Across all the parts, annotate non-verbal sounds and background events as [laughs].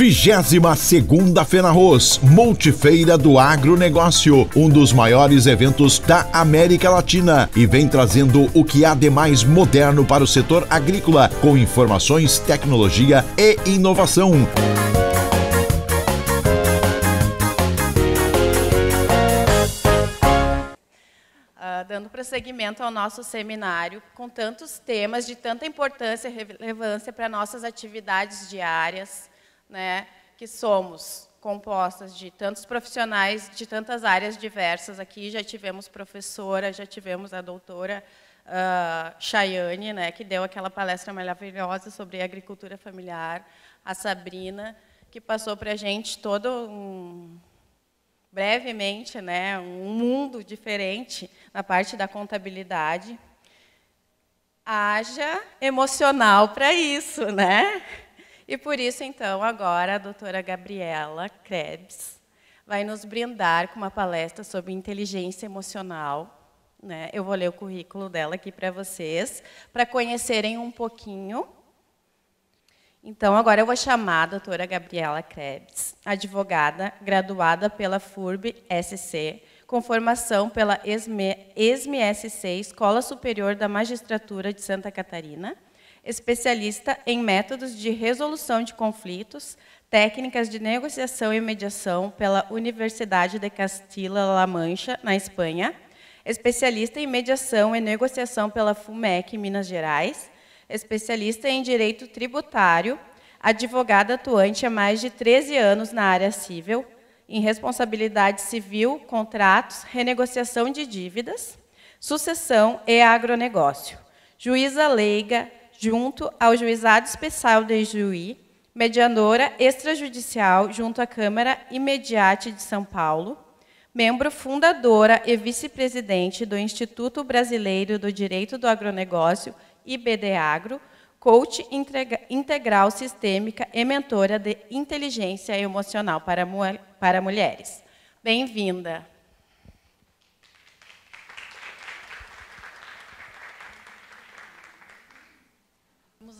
22 segunda Fenarroz, multifeira do agronegócio, um dos maiores eventos da América Latina e vem trazendo o que há de mais moderno para o setor agrícola, com informações, tecnologia e inovação. Ah, dando prosseguimento ao nosso seminário com tantos temas de tanta importância e relevância para nossas atividades diárias, né, que somos compostas de tantos profissionais de tantas áreas diversas. Aqui já tivemos professora, já tivemos a doutora uh, Chayane, né, que deu aquela palestra maravilhosa sobre agricultura familiar, a Sabrina, que passou para a gente todo um, brevemente né, um mundo diferente na parte da contabilidade. Haja emocional para isso, né? E por isso, então, agora a doutora Gabriela Krebs vai nos brindar com uma palestra sobre inteligência emocional. Né? Eu vou ler o currículo dela aqui para vocês, para conhecerem um pouquinho. Então, agora eu vou chamar a doutora Gabriela Krebs, advogada graduada pela FURB-SC, com formação pela ESME-SC, Escola Superior da Magistratura de Santa Catarina, especialista em métodos de resolução de conflitos, técnicas de negociação e mediação pela Universidade de Castilla-La Mancha, na Espanha, especialista em mediação e negociação pela FUMEC, Minas Gerais, especialista em direito tributário, advogada atuante há mais de 13 anos na área civil, em responsabilidade civil, contratos, renegociação de dívidas, sucessão e agronegócio. Juíza leiga, junto ao Juizado Especial de Juí, mediadora extrajudicial junto à Câmara Imediate de São Paulo, membro fundadora e vice-presidente do Instituto Brasileiro do Direito do Agronegócio, IBDAgro, coach integral sistêmica e mentora de inteligência emocional para, para mulheres. Bem-vinda!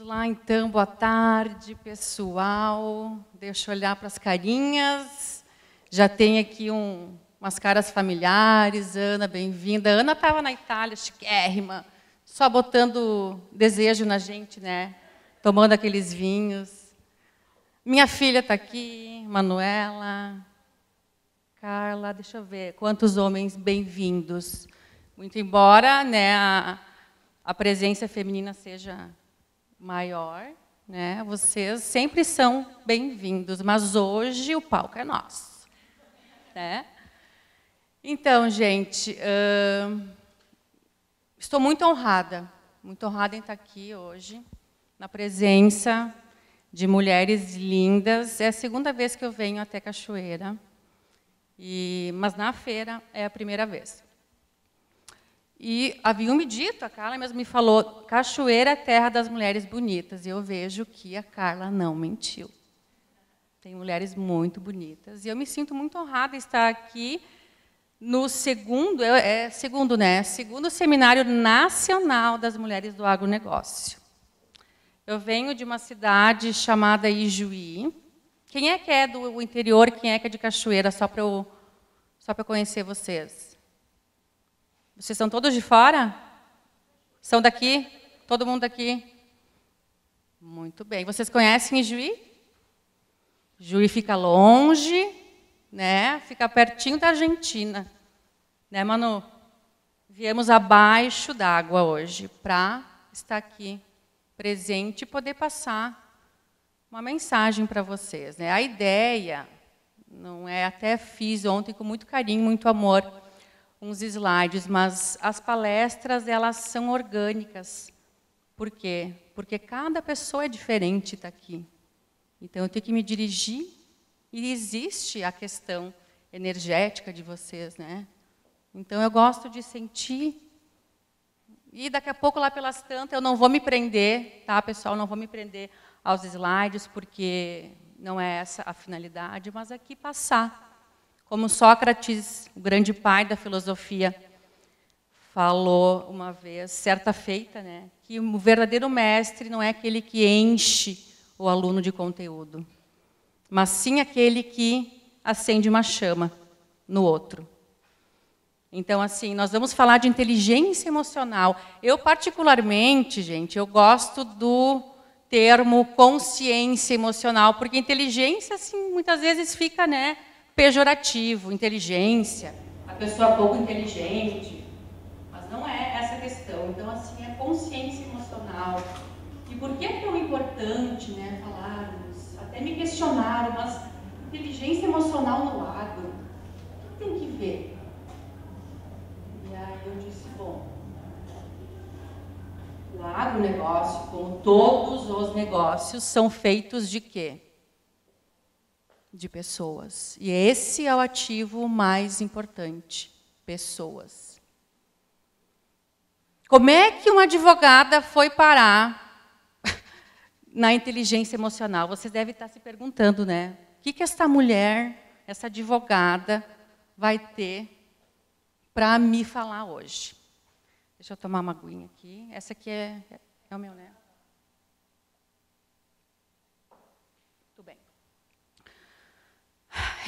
lá então, boa tarde pessoal. Deixa eu olhar para as carinhas. Já tem aqui um, umas caras familiares. Ana, bem-vinda. Ana estava na Itália, chiquérrima, só botando desejo na gente, né? Tomando aqueles vinhos. Minha filha está aqui, Manuela. Carla, deixa eu ver. Quantos homens bem-vindos. Muito embora né, a, a presença feminina seja maior, né? Vocês sempre são bem-vindos, mas hoje o palco é nosso, né? Então, gente, uh, estou muito honrada, muito honrada em estar aqui hoje, na presença de mulheres lindas. É a segunda vez que eu venho até Cachoeira, e, mas na feira é a primeira vez. E haviam me dito, a Carla mesmo me falou, Cachoeira é terra das mulheres bonitas. E eu vejo que a Carla não mentiu. Tem mulheres muito bonitas. E eu me sinto muito honrada de estar aqui no segundo, é, é, segundo, né? Segundo Seminário Nacional das Mulheres do Agronegócio. Eu venho de uma cidade chamada Ijuí. Quem é que é do interior, quem é que é de Cachoeira, só para eu, só para conhecer vocês? Vocês são todos de fora? São daqui? Todo mundo daqui? Muito bem. Vocês conhecem Juí? Juí fica longe, né? Fica pertinho da Argentina, né, Manu? Viemos abaixo d'água hoje para estar aqui presente e poder passar uma mensagem para vocês, né? A ideia não é até fiz ontem com muito carinho, muito amor uns slides, mas as palestras elas são orgânicas. Por quê? Porque cada pessoa é diferente está aqui. Então eu tenho que me dirigir e existe a questão energética de vocês, né? Então eu gosto de sentir e daqui a pouco lá pelas tantas eu não vou me prender, tá, pessoal? Não vou me prender aos slides porque não é essa a finalidade, mas aqui é passar como Sócrates, o grande pai da filosofia, falou uma vez, certa feita, né, que o verdadeiro mestre não é aquele que enche o aluno de conteúdo, mas sim aquele que acende uma chama no outro. Então, assim, nós vamos falar de inteligência emocional. Eu, particularmente, gente, eu gosto do termo consciência emocional, porque inteligência, assim, muitas vezes fica, né, pejorativo, inteligência, a pessoa pouco inteligente. Mas não é essa questão. Então, assim, é consciência emocional. E por que é tão importante né, falarmos? Até me questionaram, mas inteligência emocional no agro, o que tem que ver? E aí eu disse, bom, o agronegócio, como todos os negócios, são feitos de quê? de pessoas. E esse é o ativo mais importante: pessoas. Como é que uma advogada foi parar [laughs] na inteligência emocional? você deve estar se perguntando, né? O que, que essa mulher, essa advogada, vai ter para me falar hoje? Deixa eu tomar uma aguinha aqui. Essa aqui é, é, é o meu, né?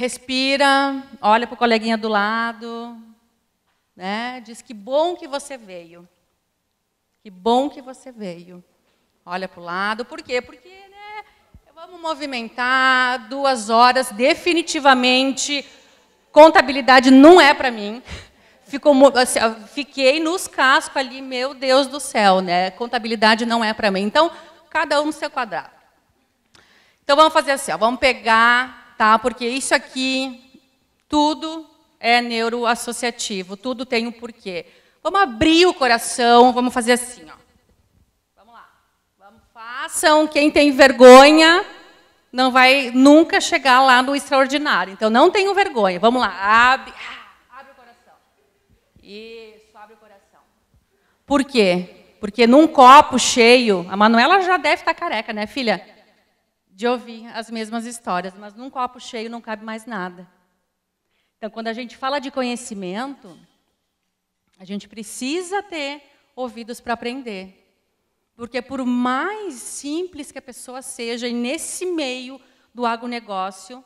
respira, olha para o coleguinha do lado, né? diz que bom que você veio. Que bom que você veio. Olha para o lado, por quê? Porque né, vamos movimentar duas horas, definitivamente, contabilidade não é para mim. Ficou, assim, fiquei nos cascos ali, meu Deus do céu, né? Contabilidade não é para mim. Então, cada um no seu quadrado. Então, vamos fazer assim, ó, vamos pegar tá? Porque isso aqui, tudo é neuroassociativo, tudo tem um porquê. Vamos abrir o coração, vamos fazer assim, ó. Vamos lá. Vamos, façam, quem tem vergonha não vai nunca chegar lá no extraordinário. Então não tenham vergonha. Vamos lá. Abre, abre o coração. Isso, abre o coração. Por quê? Porque num copo cheio, a Manuela já deve estar tá careca, né, filha? de ouvir as mesmas histórias, mas num copo cheio não cabe mais nada. Então, quando a gente fala de conhecimento, a gente precisa ter ouvidos para aprender. Porque por mais simples que a pessoa seja, e nesse meio do agronegócio,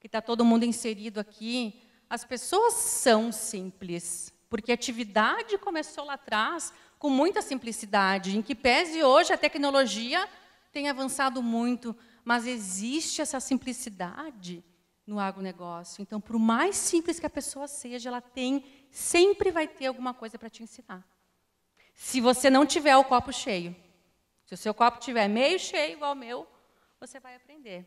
que está todo mundo inserido aqui, as pessoas são simples. Porque a atividade começou lá atrás com muita simplicidade, em que pese hoje a tecnologia tem avançado muito, mas existe essa simplicidade no agronegócio. Então, por mais simples que a pessoa seja, ela tem, sempre vai ter alguma coisa para te ensinar. Se você não tiver o copo cheio, se o seu copo tiver meio cheio igual ao meu, você vai aprender.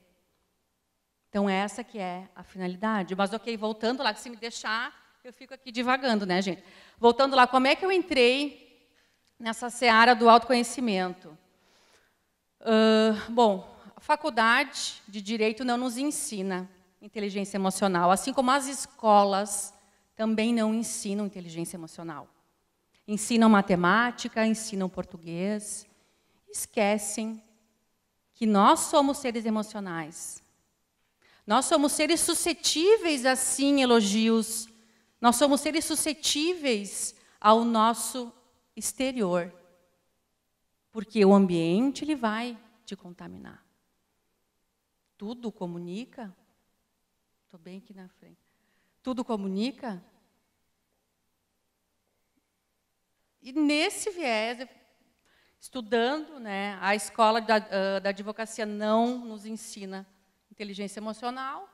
Então, essa que é a finalidade. Mas, ok, voltando lá, que se me deixar, eu fico aqui divagando, né, gente? Voltando lá, como é que eu entrei nessa seara do autoconhecimento? Uh, bom, a faculdade de direito não nos ensina inteligência emocional, assim como as escolas também não ensinam inteligência emocional. Ensinam matemática, ensinam português, esquecem que nós somos seres emocionais. Nós somos seres suscetíveis a sim elogios. Nós somos seres suscetíveis ao nosso exterior. Porque o ambiente ele vai te contaminar. Tudo comunica? Estou bem aqui na frente. Tudo comunica? E nesse viés, estudando, né, a escola da, ah, da advocacia não nos ensina inteligência emocional.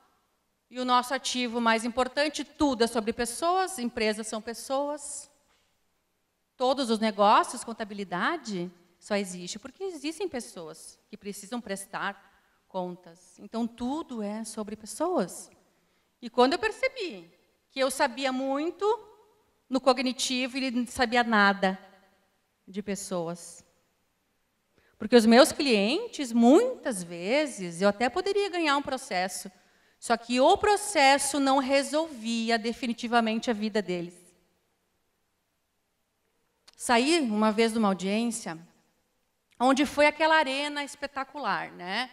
E o nosso ativo mais importante, tudo é sobre pessoas, empresas são pessoas. Todos os negócios, contabilidade, só existe porque existem pessoas que precisam prestar contas. Então, tudo é sobre pessoas. E quando eu percebi que eu sabia muito no cognitivo e não sabia nada de pessoas. Porque os meus clientes, muitas vezes, eu até poderia ganhar um processo, só que o processo não resolvia definitivamente a vida deles. Saí uma vez de uma audiência onde foi aquela arena espetacular, né?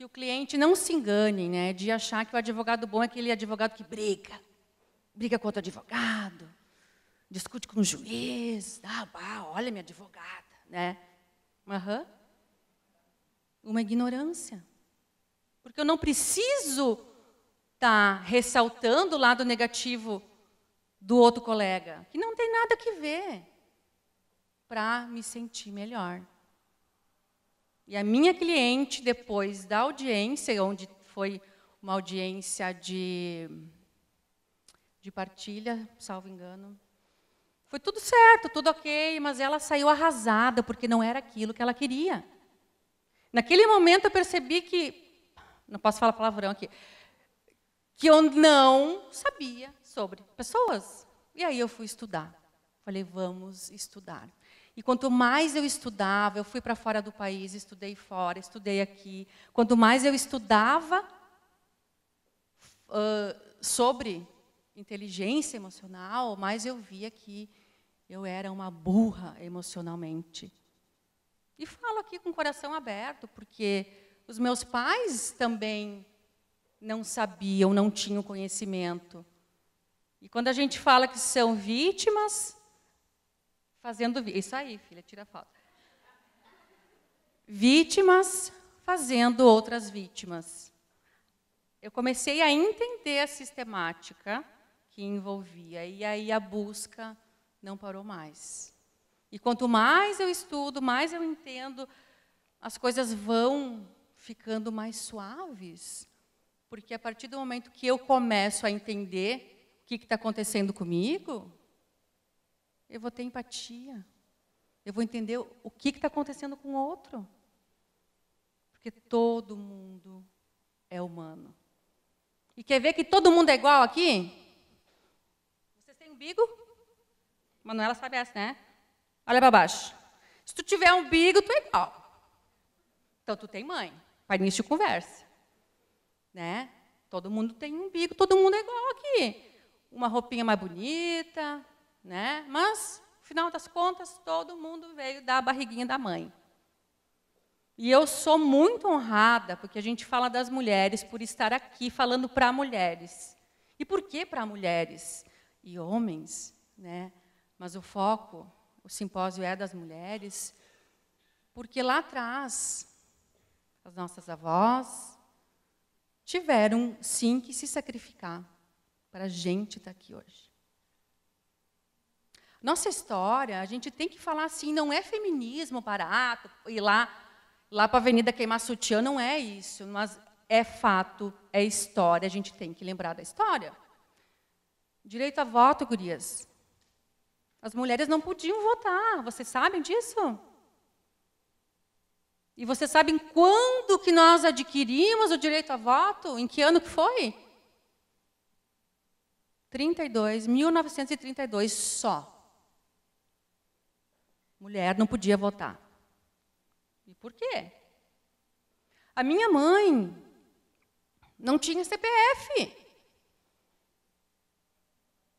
que o cliente não se engane, né, de achar que o advogado bom é aquele advogado que briga, briga com outro advogado, discute com o juiz, ah, bah, olha minha advogada, né? Uhum. Uma ignorância. Porque eu não preciso estar tá ressaltando o lado negativo do outro colega, que não tem nada que ver, para me sentir melhor. E a minha cliente, depois da audiência, onde foi uma audiência de, de partilha, salvo engano, foi tudo certo, tudo ok, mas ela saiu arrasada, porque não era aquilo que ela queria. Naquele momento eu percebi que, não posso falar palavrão aqui, que eu não sabia sobre pessoas. E aí eu fui estudar. Falei, vamos estudar. E quanto mais eu estudava, eu fui para fora do país, estudei fora, estudei aqui. Quanto mais eu estudava uh, sobre inteligência emocional, mais eu via que eu era uma burra emocionalmente. E falo aqui com o coração aberto, porque os meus pais também não sabiam, não tinham conhecimento. E quando a gente fala que são vítimas, fazendo isso aí, filha, tira a foto. Vítimas fazendo outras vítimas. Eu comecei a entender a sistemática que envolvia e aí a busca não parou mais. E quanto mais eu estudo, mais eu entendo, as coisas vão ficando mais suaves, porque a partir do momento que eu começo a entender o que está acontecendo comigo, eu vou ter empatia. Eu vou entender o que está acontecendo com o outro. Porque todo mundo é humano. E quer ver que todo mundo é igual aqui? Vocês têm umbigo? Manuela sabe essa, né? Olha para baixo. Se tu tiver umbigo, tu é igual. Então tu tem mãe. Para início de conversa. Né? Todo mundo tem umbigo, todo mundo é igual aqui. Uma roupinha mais bonita, né? Mas, no final das contas, todo mundo veio da barriguinha da mãe. E eu sou muito honrada, porque a gente fala das mulheres, por estar aqui falando para mulheres. E por que para mulheres e homens? Né? Mas o foco, o simpósio é das mulheres, porque lá atrás, as nossas avós tiveram sim que se sacrificar para a gente estar tá aqui hoje. Nossa história, a gente tem que falar assim, não é feminismo barato, ir lá, lá para a avenida queimar sutiã, não é isso, mas é fato, é história, a gente tem que lembrar da história. Direito a voto, gurias. As mulheres não podiam votar, vocês sabem disso? E vocês sabem quando que nós adquirimos o direito a voto? Em que ano que foi? 32, 1932 só mulher não podia votar. E por quê? A minha mãe não tinha CPF.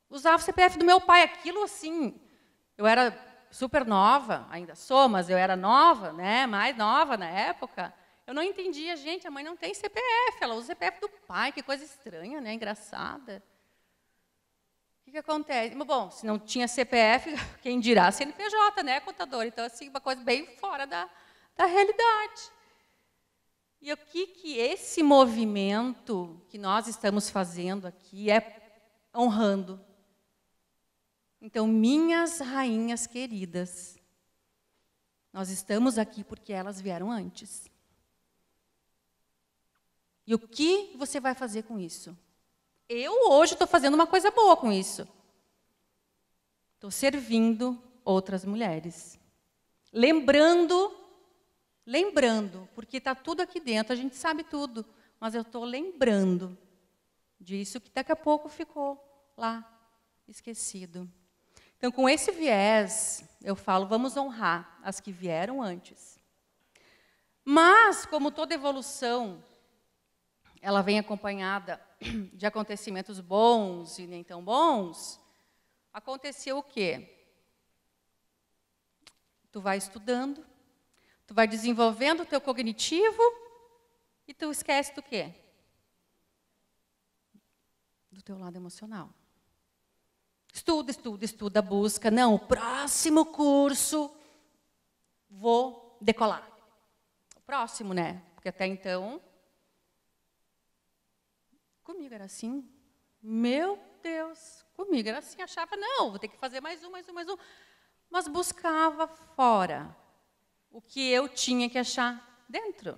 Usava o CPF do meu pai, aquilo assim. Eu era super nova, ainda sou, mas eu era nova, né? Mais nova na época. Eu não entendia, gente, a mãe não tem CPF, ela usa o CPF do pai, que coisa estranha, né? Engraçada que, que acontece? Bom, se não tinha CPF, [laughs] quem dirá CNPJ, né, contador? Então, assim, uma coisa bem fora da, da realidade. E o que, que esse movimento que nós estamos fazendo aqui é honrando? Então, minhas rainhas queridas, nós estamos aqui porque elas vieram antes. E o que você vai fazer com isso? eu hoje estou fazendo uma coisa boa com isso. Estou servindo outras mulheres. Lembrando, lembrando, porque está tudo aqui dentro, a gente sabe tudo, mas eu estou lembrando disso que daqui a pouco ficou lá, esquecido. Então, com esse viés, eu falo, vamos honrar as que vieram antes. Mas, como toda evolução, ela vem acompanhada [coughs] de acontecimentos bons e nem tão bons, aconteceu o quê? Tu vai estudando, tu vai desenvolvendo o teu cognitivo e tu esquece do quê? Do teu lado emocional. Estuda, estuda, estuda, busca. Não, o próximo curso vou decolar. O próximo, né? Porque até então Comigo era assim. Meu Deus, comigo era assim. Achava, não, vou ter que fazer mais um, mais um, mais um. Mas buscava fora o que eu tinha que achar dentro.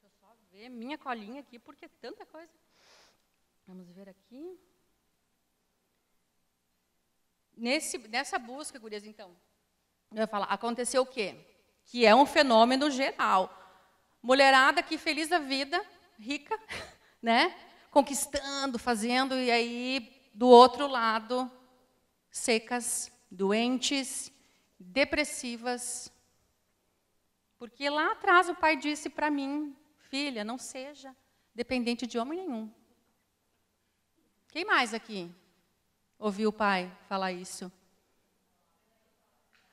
Deixa eu só ver minha colinha aqui, porque é tanta coisa. Vamos ver aqui. Nesse, nessa busca, gurias, então, eu ia falar, aconteceu o quê? que é um fenômeno geral. Mulherada que feliz da vida, rica, [laughs] né? Conquistando, fazendo, e aí do outro lado, secas, doentes, depressivas. Porque lá atrás o pai disse para mim, filha, não seja dependente de homem nenhum. Quem mais aqui ouviu o pai falar isso?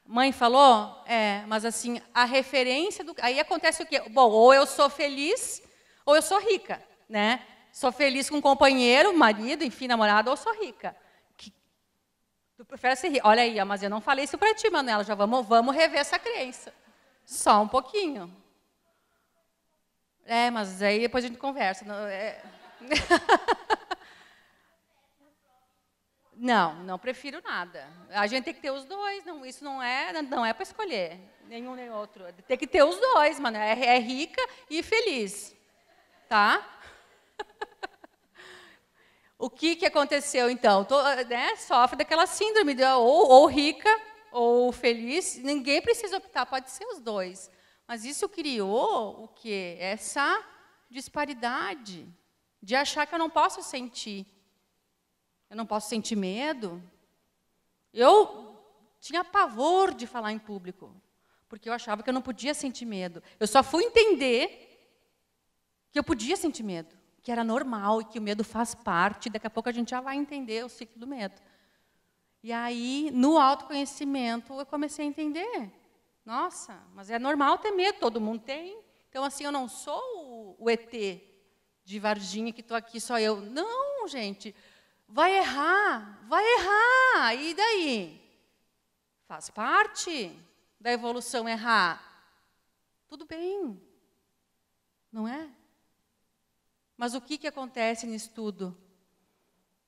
Mãe falou? É, mas assim, a referência do. Aí acontece o quê? Bom, ou eu sou feliz, ou eu sou rica, né? Sou feliz com um companheiro, marido, enfim, namorado, ou sou rica. Que... Tu prefere ser rica. Olha aí, mas eu não falei isso para ti, Manuela. Já vamos, vamos rever essa crença. Só um pouquinho. É, mas aí depois a gente conversa. Não, é... [laughs] Não, não prefiro nada. A gente tem que ter os dois, não, isso não é, não é para escolher nenhum nem outro. Tem que ter os dois, mano. É, é rica e feliz, tá? [laughs] o que que aconteceu então? Tô, né, sofre daquela síndrome de, ah, ou, ou rica ou feliz. Ninguém precisa optar, pode ser os dois. Mas isso criou o que? Essa disparidade de achar que eu não posso sentir. Eu não posso sentir medo. Eu tinha pavor de falar em público, porque eu achava que eu não podia sentir medo. Eu só fui entender que eu podia sentir medo, que era normal e que o medo faz parte. Daqui a pouco a gente já vai entender o ciclo do medo. E aí, no autoconhecimento, eu comecei a entender. Nossa, mas é normal ter medo, todo mundo tem. Então, assim, eu não sou o ET de Varginha que estou aqui só eu. Não, gente. Vai errar, vai errar, e daí? Faz parte da evolução errar. Tudo bem, não é? Mas o que, que acontece nisso tudo?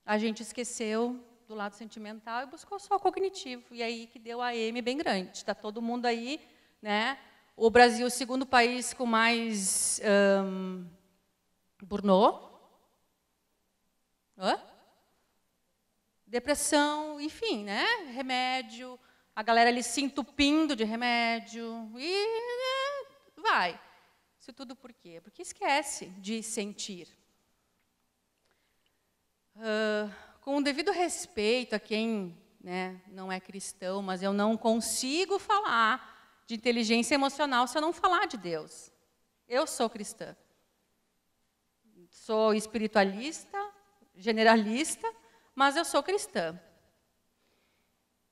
A gente esqueceu do lado sentimental e buscou só o cognitivo. E aí que deu a M bem grande. Está todo mundo aí, né? O Brasil, o segundo país com mais um, burnout. Hã? depressão, enfim, né? Remédio, a galera ali se entupindo de remédio e né, vai. Isso tudo por quê? Porque esquece de sentir. Uh, com o devido respeito a quem né, não é cristão, mas eu não consigo falar de inteligência emocional se eu não falar de Deus. Eu sou cristã. Sou espiritualista, generalista, mas eu sou cristã.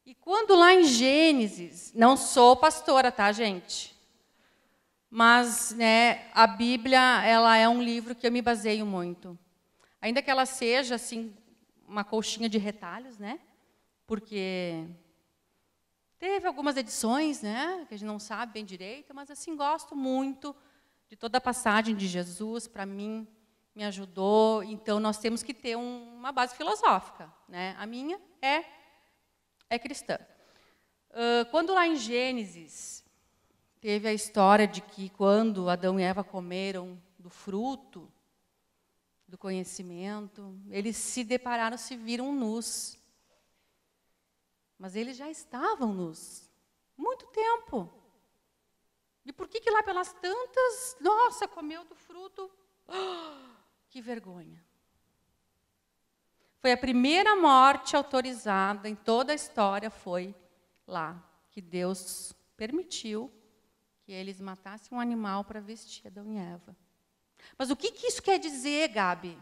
E quando lá em Gênesis, não sou pastora, tá, gente? Mas, né, a Bíblia, ela é um livro que eu me baseio muito. Ainda que ela seja assim uma colchinha de retalhos, né? Porque teve algumas edições, né, que a gente não sabe bem direito, mas assim gosto muito de toda a passagem de Jesus para mim me ajudou. Então, nós temos que ter um, uma base filosófica. Né? A minha é, é cristã. Uh, quando lá em Gênesis teve a história de que quando Adão e Eva comeram do fruto do conhecimento, eles se depararam, se viram nus. Mas eles já estavam nus. Muito tempo. E por que, que lá pelas tantas, nossa, comeu do fruto? Oh! [gasps] Que vergonha. Foi a primeira morte autorizada em toda a história, foi lá que Deus permitiu que eles matassem um animal para vestir Adão e Eva. Mas o que, que isso quer dizer, Gabi?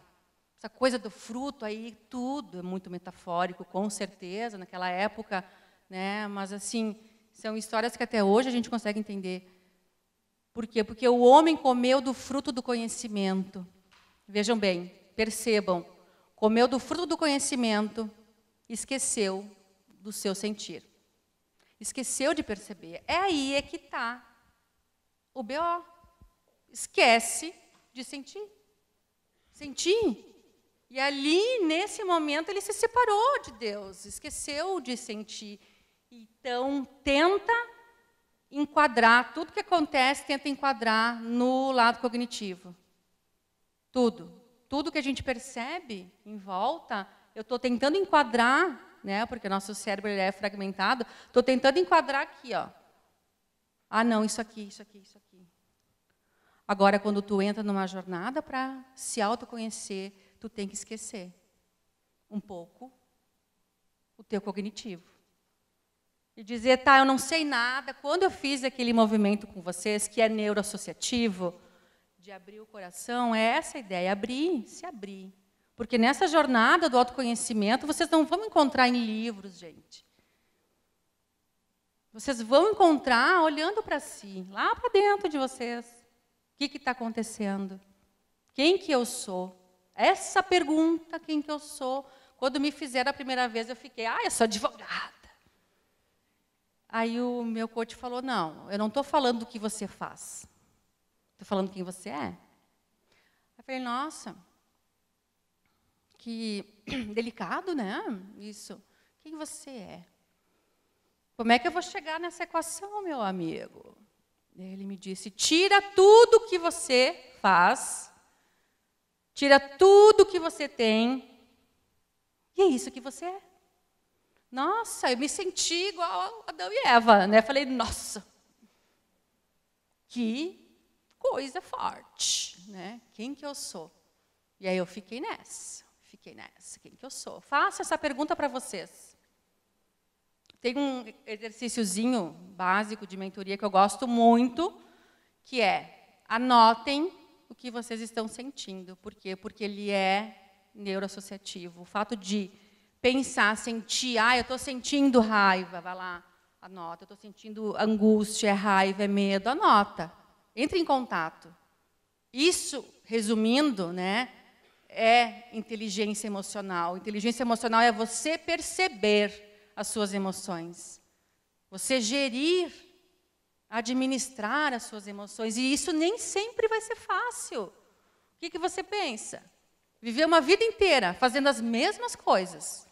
Essa coisa do fruto aí, tudo é muito metafórico, com certeza, naquela época, né? Mas assim, são histórias que até hoje a gente consegue entender. Por quê? Porque o homem comeu do fruto do conhecimento. Vejam bem, percebam, comeu do fruto do conhecimento, esqueceu do seu sentir. Esqueceu de perceber. É aí é que está o BO. Esquece de sentir. Sentir. E ali, nesse momento, ele se separou de Deus, esqueceu de sentir. Então, tenta enquadrar tudo que acontece, tenta enquadrar no lado cognitivo. Tudo. Tudo que a gente percebe em volta, eu estou tentando enquadrar, né, porque nosso cérebro é fragmentado, estou tentando enquadrar aqui. Ó. Ah, não, isso aqui, isso aqui, isso aqui. Agora, quando tu entra numa jornada para se autoconhecer, tu tem que esquecer um pouco o teu cognitivo. E dizer, tá, eu não sei nada, quando eu fiz aquele movimento com vocês, que é neuroassociativo, de abrir o coração é essa a ideia, é abrir, se abrir. Porque nessa jornada do autoconhecimento, vocês não vão encontrar em livros, gente. Vocês vão encontrar olhando para si, lá para dentro de vocês. O que está acontecendo? Quem que eu sou? Essa pergunta, quem que eu sou? Quando me fizeram a primeira vez, eu fiquei, ah, eu sou advogada. Aí o meu coach falou, não, eu não estou falando do que você faz. Estou tá falando quem você é? Eu falei, nossa, que [clears throat] delicado, né? Isso. Quem você é? Como é que eu vou chegar nessa equação, meu amigo? Ele me disse: tira tudo que você faz, tira tudo que você tem, e é isso que você é. Nossa, eu me senti igual a Adão e Eva, né? Falei, nossa, que coisa forte, né? Quem que eu sou? E aí eu fiquei nessa, fiquei nessa, quem que eu sou? Faço essa pergunta para vocês. Tem um exercíciozinho básico de mentoria que eu gosto muito, que é anotem o que vocês estão sentindo. Por quê? Porque ele é neuroassociativo. O fato de pensar, sentir, ah, eu estou sentindo raiva, vai lá, anota, eu estou sentindo angústia, é raiva, é medo, anota. Entre em contato. Isso, resumindo, né, é inteligência emocional. Inteligência emocional é você perceber as suas emoções. Você gerir, administrar as suas emoções. E isso nem sempre vai ser fácil. O que, que você pensa? Viver uma vida inteira fazendo as mesmas coisas.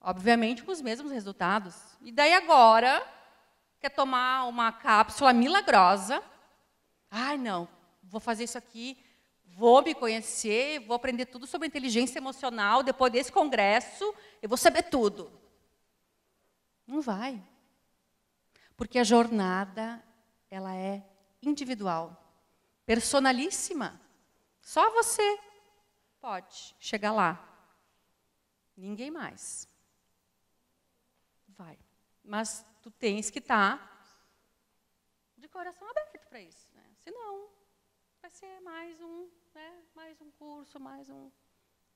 Obviamente com os mesmos resultados. E daí agora, quer tomar uma cápsula milagrosa ah, não, vou fazer isso aqui, vou me conhecer, vou aprender tudo sobre inteligência emocional, depois desse congresso, eu vou saber tudo. Não vai. Porque a jornada, ela é individual, personalíssima. Só você pode chegar lá. Ninguém mais. Vai. Mas tu tens que estar tá de coração aberto para isso senão vai ser mais um, né, mais um curso, mais um.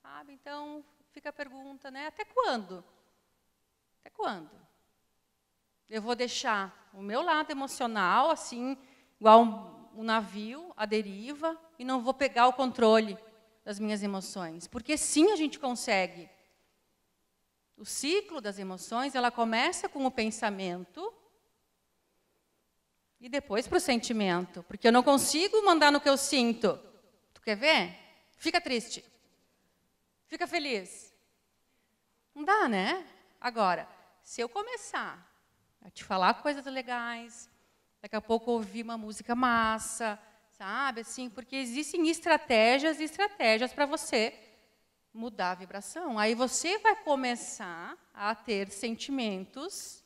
Sabe? Então, fica a pergunta, né? Até quando? Até quando? Eu vou deixar o meu lado emocional, assim, igual um, um navio à deriva, e não vou pegar o controle das minhas emoções. Porque sim, a gente consegue. O ciclo das emoções, ela começa com o pensamento, e depois para o sentimento, porque eu não consigo mandar no que eu sinto. Tu quer ver? Fica triste. Fica feliz. Não dá, né? Agora, se eu começar a te falar coisas legais, daqui a pouco ouvir uma música massa, sabe? Assim, porque existem estratégias e estratégias para você mudar a vibração. Aí você vai começar a ter sentimentos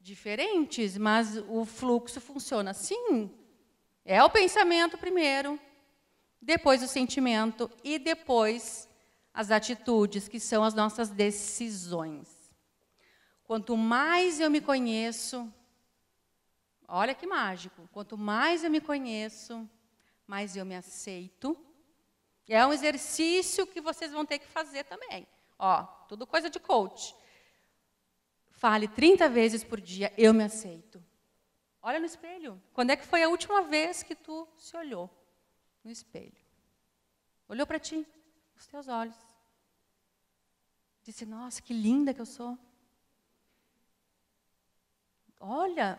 diferentes, mas o fluxo funciona assim. É o pensamento primeiro, depois o sentimento e depois as atitudes, que são as nossas decisões. Quanto mais eu me conheço, olha que mágico, quanto mais eu me conheço, mais eu me aceito. É um exercício que vocês vão ter que fazer também. Ó, tudo coisa de coach. Fale 30 vezes por dia, eu me aceito. Olha no espelho. Quando é que foi a última vez que tu se olhou no espelho? Olhou para ti, os teus olhos. Disse: "Nossa, que linda que eu sou". Olha,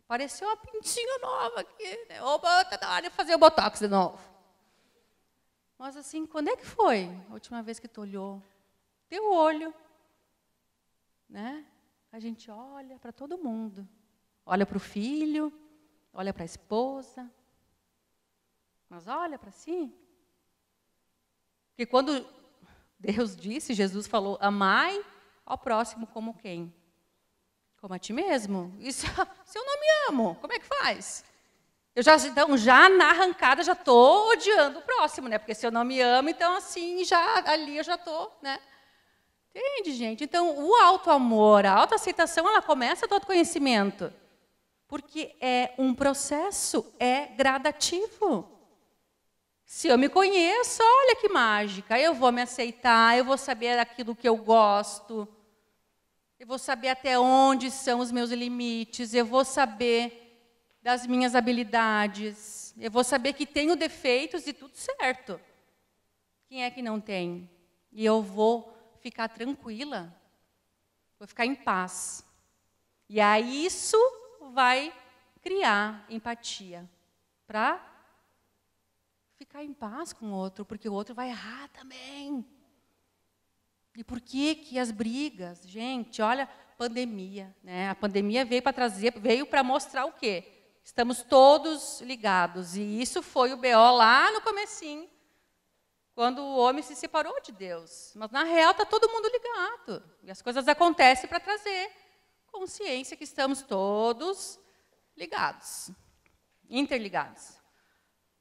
apareceu uma pintinha nova aqui. Né? Opa, tá na hora de fazer o botox de novo. Mas assim, quando é que foi a última vez que tu olhou? Teu olho né? A gente olha para todo mundo. Olha para o filho, olha para a esposa. Mas olha para si. Porque quando Deus disse, Jesus falou: Amai ao próximo como quem? Como a ti mesmo. Isso, [laughs] se eu não me amo, como é que faz? Eu já, então, já na arrancada, já estou odiando o próximo, né? Porque se eu não me amo, então, assim, já ali eu já estou, né? Entende, gente? Então, o auto-amor, a autoaceitação, ela começa do autoconhecimento. Porque é um processo, é gradativo. Se eu me conheço, olha que mágica, eu vou me aceitar, eu vou saber aquilo que eu gosto, eu vou saber até onde são os meus limites, eu vou saber das minhas habilidades, eu vou saber que tenho defeitos e tudo certo. Quem é que não tem? E eu vou ficar tranquila, vou ficar em paz. E aí isso vai criar empatia para ficar em paz com o outro, porque o outro vai errar também. E por que que as brigas, gente, olha, pandemia, né? A pandemia veio para trazer, veio para mostrar o quê? Estamos todos ligados e isso foi o BO lá no comecinho quando o homem se separou de Deus. Mas na real está todo mundo ligado. E as coisas acontecem para trazer consciência que estamos todos ligados, interligados.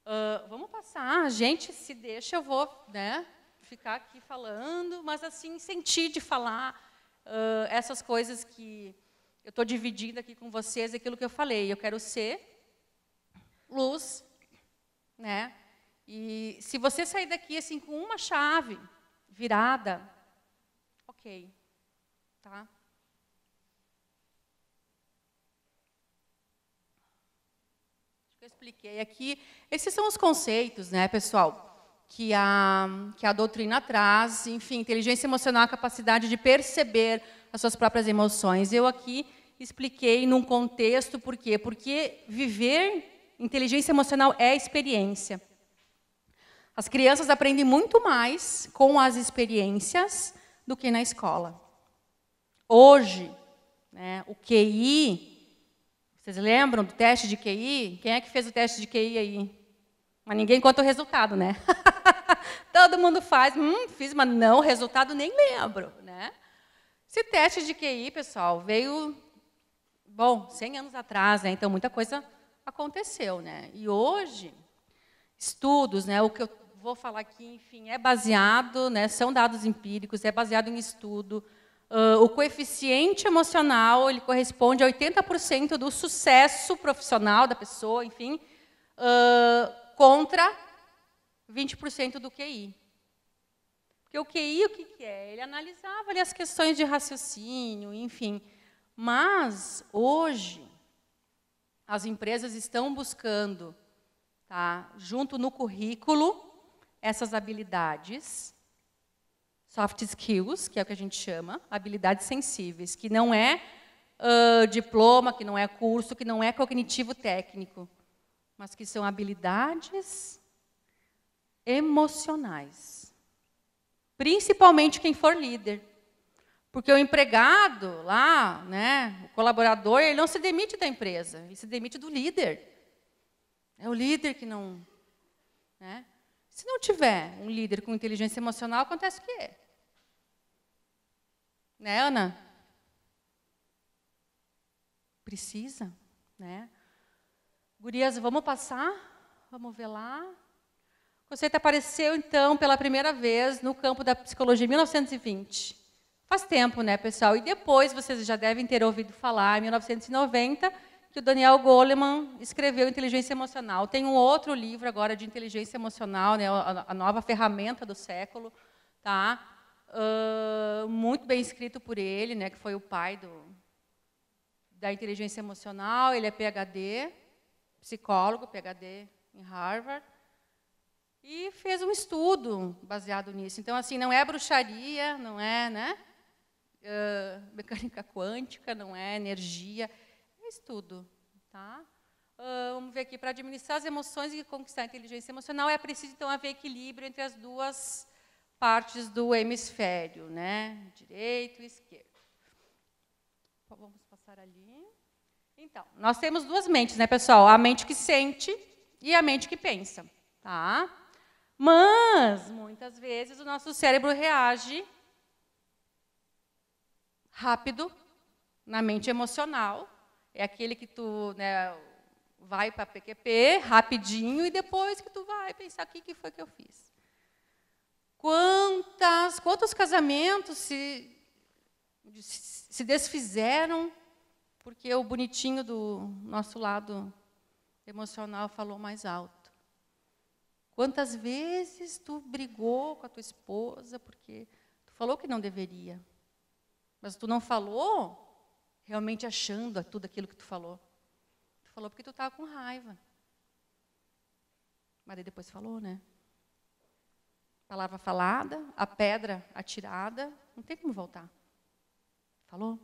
Uh, vamos passar, gente, se deixa, eu vou né, ficar aqui falando, mas assim, sentir de falar uh, essas coisas que eu estou dividindo aqui com vocês, aquilo que eu falei. Eu quero ser luz, né? E se você sair daqui assim com uma chave virada, ok, tá? eu expliquei aqui. Esses são os conceitos, né, pessoal? que a, que a doutrina traz, enfim, inteligência emocional, a capacidade de perceber as suas próprias emoções. Eu aqui expliquei num contexto por quê? Porque viver inteligência emocional é experiência. As crianças aprendem muito mais com as experiências do que na escola. Hoje, né, o QI, vocês lembram do teste de QI? Quem é que fez o teste de QI aí? Mas ninguém conta o resultado, né? [laughs] Todo mundo faz, hum, fiz, mas não, o resultado nem lembro, né? Esse teste de QI, pessoal, veio, bom, 100 anos atrás, né? Então, muita coisa aconteceu, né? E hoje, estudos, né? O que eu vou falar aqui, enfim, é baseado, né, são dados empíricos, é baseado em estudo. Uh, o coeficiente emocional ele corresponde a 80% do sucesso profissional da pessoa, enfim, uh, contra 20% do QI. Porque o QI, o que, que é? Ele analisava ali, as questões de raciocínio, enfim. Mas, hoje, as empresas estão buscando, tá, junto no currículo, essas habilidades, soft skills, que é o que a gente chama, habilidades sensíveis, que não é uh, diploma, que não é curso, que não é cognitivo técnico, mas que são habilidades emocionais. Principalmente quem for líder. Porque o empregado lá, né, o colaborador, ele não se demite da empresa, ele se demite do líder. É o líder que não. Né? Se não tiver um líder com inteligência emocional, acontece o quê? Né, Ana? Precisa, né? Gurias, vamos passar? Vamos ver lá. O conceito apareceu, então, pela primeira vez no campo da psicologia em 1920. Faz tempo, né, pessoal? E depois, vocês já devem ter ouvido falar, em 1990, que o Daniel Goleman escreveu Inteligência Emocional. Tem um outro livro agora de Inteligência Emocional, né, a, nova ferramenta do século, tá? Uh, muito bem escrito por ele, né, que foi o pai do, da inteligência emocional. Ele é PhD, psicólogo, PhD em Harvard, e fez um estudo baseado nisso. Então, assim, não é bruxaria, não é, né? Uh, mecânica quântica, não é energia, estudo. Tá? Uh, vamos ver aqui, para administrar as emoções e conquistar a inteligência emocional, é preciso, então, haver equilíbrio entre as duas partes do hemisfério, né? direito e esquerdo. Vamos passar ali. Então, nós temos duas mentes, né, pessoal? A mente que sente e a mente que pensa. Tá? Mas, muitas vezes, o nosso cérebro reage rápido na mente emocional é aquele que tu né, vai para PQP rapidinho e depois que tu vai pensar o que, que foi que eu fiz. Quantas, quantos casamentos se, se desfizeram porque o bonitinho do nosso lado emocional falou mais alto? Quantas vezes tu brigou com a tua esposa porque tu falou que não deveria, mas tu não falou realmente achando a tudo aquilo que tu falou. Tu falou porque tu estava com raiva. Mas aí depois falou, né? Palavra falada, a pedra atirada, não tem como voltar. Falou?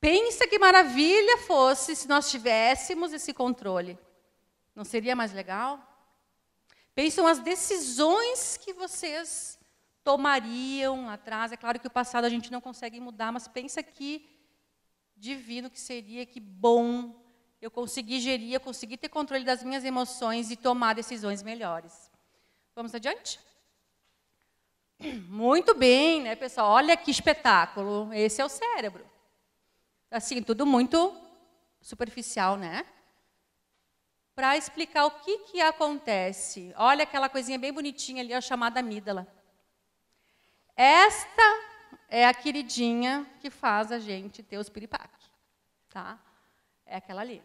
Pensa que maravilha fosse se nós tivéssemos esse controle. Não seria mais legal? Pensam as decisões que vocês tomariam atrás. É claro que o passado a gente não consegue mudar, mas pensa que divino que seria, que bom eu consegui gerir, eu consegui ter controle das minhas emoções e tomar decisões melhores. Vamos adiante? [clears throat] Muito bem, né, pessoal? Olha que espetáculo. Esse é o cérebro. Assim, tudo muito superficial, né? Para explicar o que, que acontece. Olha aquela coisinha bem bonitinha ali, a chamada amígdala. Esta é a queridinha que faz a gente ter os piripaque. Tá? É aquela ali.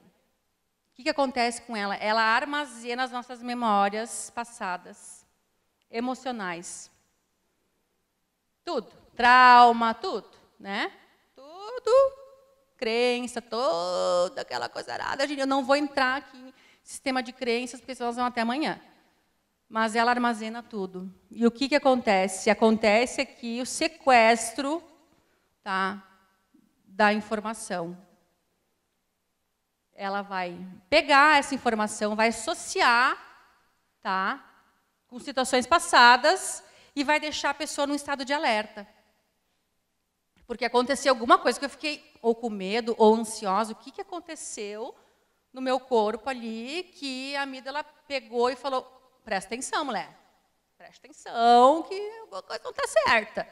O que, que acontece com ela? Ela armazena as nossas memórias passadas, emocionais. Tudo. Trauma, tudo. Né? Tudo. Crença, toda aquela coisa arada. Eu não vou entrar aqui em sistema de crenças, porque senão nós vamos até amanhã mas ela armazena tudo. E o que, que acontece? Acontece aqui o sequestro tá, da informação. Ela vai pegar essa informação, vai associar tá, com situações passadas e vai deixar a pessoa num estado de alerta. Porque aconteceu alguma coisa que eu fiquei ou com medo ou ansiosa. O que, que aconteceu no meu corpo ali que a amígdala pegou e falou: presta atenção, mulher. Presta atenção que alguma coisa não está certa.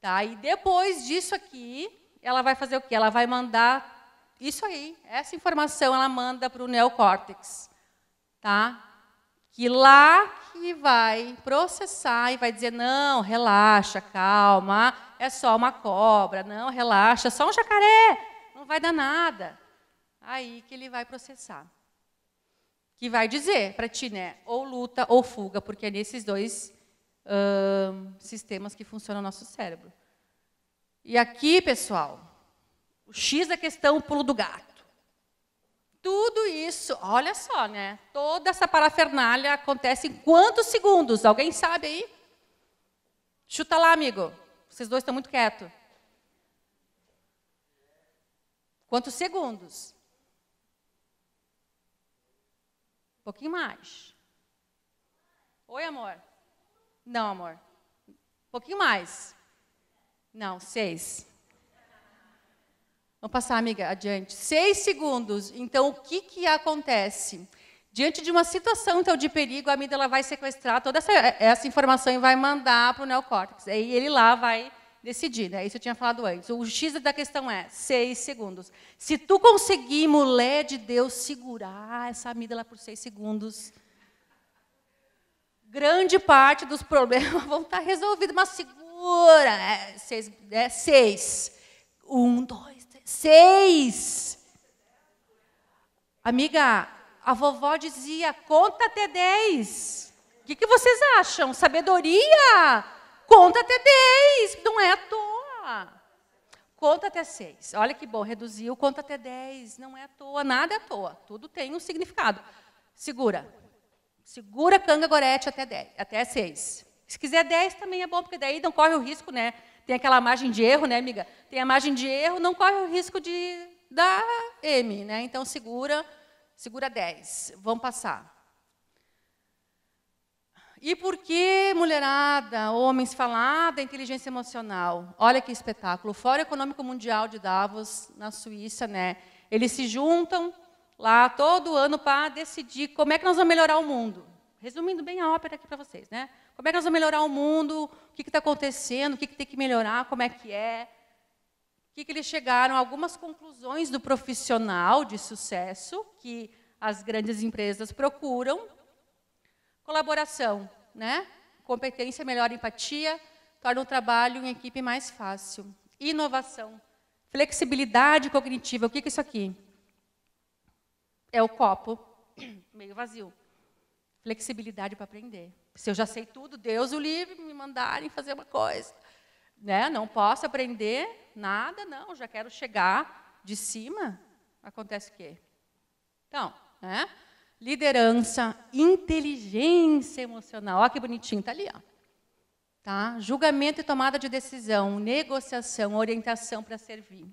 Tá? E depois disso aqui, ela vai fazer o quê? Ela vai mandar isso aí, essa informação ela manda para o neocórtex, tá? Que lá que vai processar e vai dizer: não, relaxa, calma, é só uma cobra, não, relaxa, é só um jacaré, não vai dar nada. Aí que ele vai processar que vai dizer para ti, né? Ou luta ou fuga, porque é nesses dois uh, sistemas que funciona o nosso cérebro. E aqui, pessoal, o X da questão, o pulo do gato. Tudo isso, olha só, né? Toda essa parafernália acontece em quantos segundos? Alguém sabe aí? Chuta lá, amigo. Vocês dois estão muito quietos. Quantos segundos? pouquinho mais. Oi, amor. Não, amor. Um pouquinho mais. Não, seis. Vamos passar, amiga, adiante. Seis segundos. Então, o que, que acontece? Diante de uma situação então, de perigo, a amígdala vai sequestrar toda essa, essa informação e vai mandar para o neocórtex. Aí ele lá vai decidir, né? Isso eu tinha falado antes. O X da questão é seis segundos. Se tu conseguir, mulher de Deus, segurar essa amígdala por seis segundos, grande parte dos problemas [laughs] vão estar resolvidos, mas segura. É, seis, é, seis. Um, dois, três. Seis. Amiga, a vovó dizia, conta até dez. O que, que vocês acham? Sabedoria! Conta até 10, não é à toa. Conta até 6. Olha que bom, reduziu. Conta até 10, não é à toa, nada é à toa. Tudo tem um significado. Segura. Segura a canga gorete até 10, até 6. Se quiser 10 também é bom, porque daí não corre o risco, né? Tem aquela margem de erro, né, amiga? Tem a margem de erro, não corre o risco de dar M, né? Então segura, segura 10. Vamos passar. E por que mulherada, homens, falar da inteligência emocional? Olha que espetáculo. O Fórum Econômico Mundial de Davos, na Suíça, né? Eles se juntam lá todo ano para decidir como é que nós vamos melhorar o mundo. Resumindo bem a ópera aqui para vocês, né? Como é que nós vamos melhorar o mundo? O que está acontecendo? O que, que, tem que melhorar? Como é que é? O que, que eles chegaram? Algumas conclusões do profissional de sucesso que as grandes empresas procuram Colaboração, né? Competência melhora empatia, torna o trabalho em equipe mais fácil. Inovação, flexibilidade cognitiva. O que é isso aqui? É o copo [clears throat] meio vazio. Flexibilidade para aprender. Se eu já sei tudo, Deus o livre, me mandarem fazer uma coisa. Né? Não posso aprender nada, não. Já quero chegar de cima. Acontece o quê? Então, né? liderança, inteligência emocional. Olha que bonitinho, está ali. Ó. Tá? Julgamento e tomada de decisão, negociação, orientação para servir.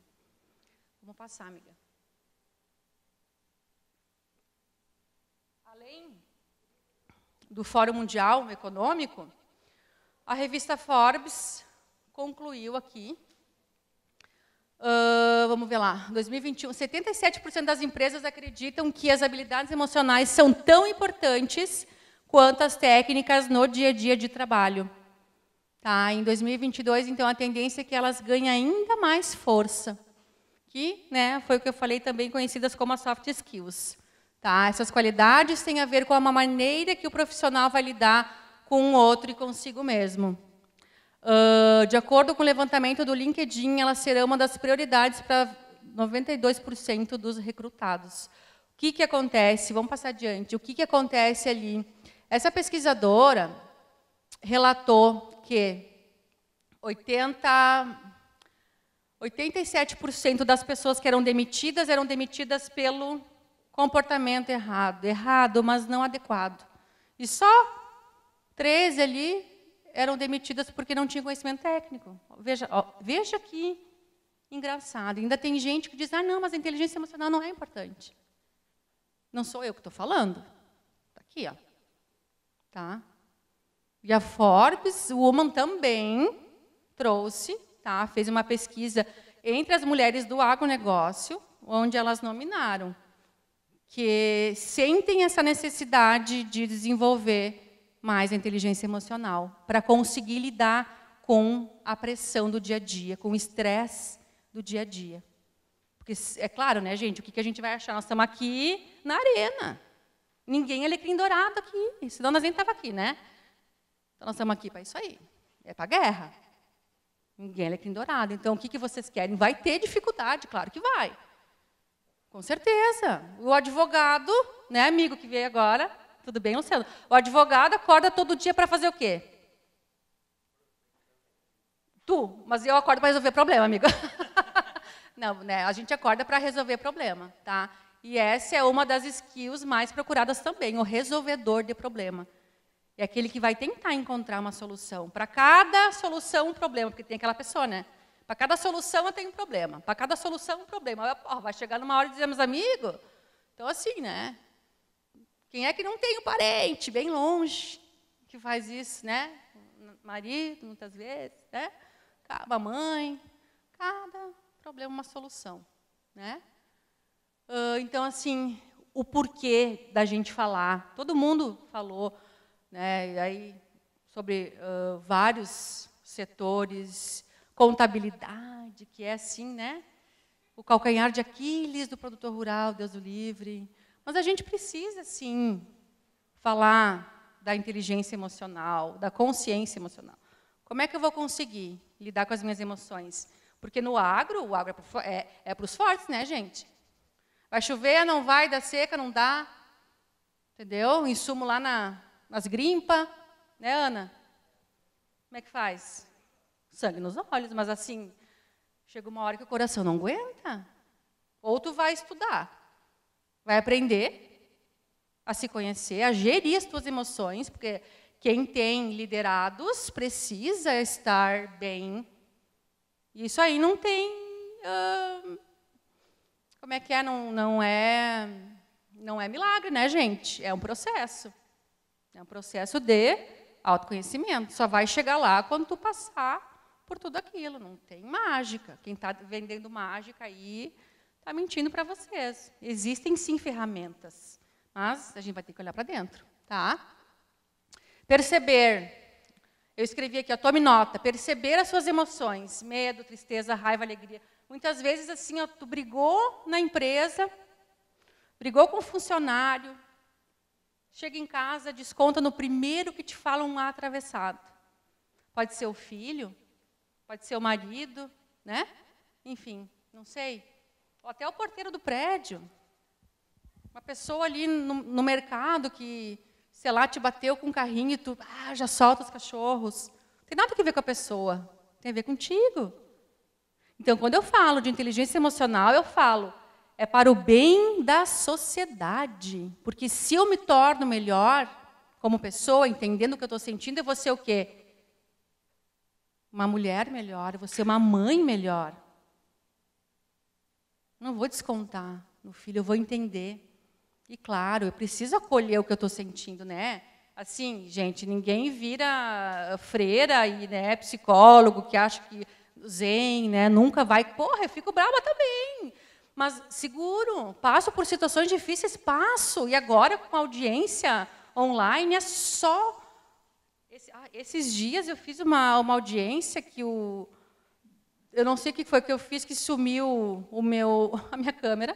Vamos passar, amiga. Além do Fórum Mundial Econômico, a revista Forbes concluiu aqui Uh, vamos ver lá, 2021, 77% das empresas acreditam que as habilidades emocionais são tão importantes quanto as técnicas no dia a dia de trabalho. Tá? Em 2022, então, a tendência é que elas ganhem ainda mais força, que né, foi o que eu falei também, conhecidas como as soft skills. Tá? Essas qualidades têm a ver com a maneira que o profissional vai lidar com o outro e consigo mesmo. Uh, de acordo com o levantamento do LinkedIn, elas serão uma das prioridades para 92% dos recrutados. O que, que acontece? Vamos passar adiante. O que, que acontece ali? Essa pesquisadora relatou que 80, 87% das pessoas que eram demitidas eram demitidas pelo comportamento errado, errado, mas não adequado. E só 13 ali eram demitidas porque não tinham conhecimento técnico. Veja, ó, veja que engraçado. Ainda tem gente que diz: ah, não, mas a inteligência emocional não é importante. Não sou eu que estou falando. Está aqui, ó. Tá? E a Forbes Woman também trouxe, tá? fez uma pesquisa entre as mulheres do agronegócio, onde elas nominaram, que sentem essa necessidade de desenvolver mais a inteligência emocional para conseguir lidar com a pressão do dia a dia, com o estresse do dia a dia. Porque é claro, né, gente, o que, que a gente vai achar? Nós estamos aqui na arena. Ninguém é alecrim dourado aqui, senão nós nem estava aqui, né? Então nós estamos aqui para isso aí. É para a guerra. Ninguém é alecrim dourado. Então o que, que vocês querem? Vai ter dificuldade, claro que vai. Com certeza. O advogado, né, amigo que veio agora, tudo bem, Luciano? O advogado acorda todo dia para fazer o quê? Tu, mas eu acordo para resolver problema, amigo. [laughs] Não, né? A gente acorda para resolver problema, tá? E essa é uma das skills mais procuradas também, o resolvedor de problema. É aquele que vai tentar encontrar uma solução. Para cada solução, um problema, porque tem aquela pessoa, né? Para cada solução, eu tenho um problema. Para cada solução, um problema. Eu, vai chegar numa hora e dizemos, amigo. Então, assim, né? Quem é que não tem um parente bem longe que faz isso, né? Marido, muitas vezes, né? Cada mãe, cada problema uma solução, né? Uh, então, assim, o porquê da gente falar. Todo mundo falou, né? E aí sobre uh, vários setores, contabilidade, que é assim, né? O calcanhar de Aquiles do produtor rural, Deus do livre mas a gente precisa, sim, falar da inteligência emocional, da consciência emocional. Como é que eu vou conseguir lidar com as minhas emoções? Porque no agro, o agro é, é, é para os fortes, né, gente? Vai chover, não vai, dá seca, não dá. Entendeu? Insumo lá na, nas grimpas, né, Ana? Como é que faz? Sangue nos olhos, mas assim, chega uma hora que o coração não aguenta. Ou tu vai estudar, Vai aprender a se conhecer, a gerir as suas emoções, porque quem tem liderados precisa estar bem. Isso aí não tem. como é que é? Não, não é. Não é milagre, né, gente? É um processo. É um processo de autoconhecimento. Só vai chegar lá quando tu passar por tudo aquilo. Não tem mágica. Quem está vendendo mágica aí está mentindo para vocês. Existem sim ferramentas, mas a gente vai ter que olhar para dentro, tá? Perceber. Eu escrevi aqui, ó, tome nota. Perceber as suas emoções, medo, tristeza, raiva, alegria. Muitas vezes, assim, ó, tu brigou na empresa, brigou com o funcionário, chega em casa, desconta no primeiro que te fala um atravessado. Pode ser o filho, pode ser o marido, né? Enfim, não sei ou até o porteiro do prédio, uma pessoa ali no, no, mercado que, sei lá, te bateu com um carrinho e tu ah, já solta os cachorros. Não tem nada a ver com a pessoa, tem a ver contigo. Então, quando eu falo de inteligência emocional, eu falo, é para o bem da sociedade. Porque se eu me torno melhor como pessoa, entendendo o que eu estou sentindo, eu vou ser o quê? Uma mulher melhor, eu vou ser uma mãe melhor, não vou descontar no filho, eu vou entender. E claro, eu preciso acolher o que eu estou sentindo, né? Assim, gente, ninguém vira freira e né, psicólogo que acha que zen, né? Nunca vai. Porra, eu fico brava também. Mas seguro, passo por situações difíceis, passo. E agora, com a audiência online, é só. Esse, ah, esses dias eu fiz uma, uma audiência que o eu não sei o que foi que eu fiz que sumiu o meu, [laughs] a minha câmera.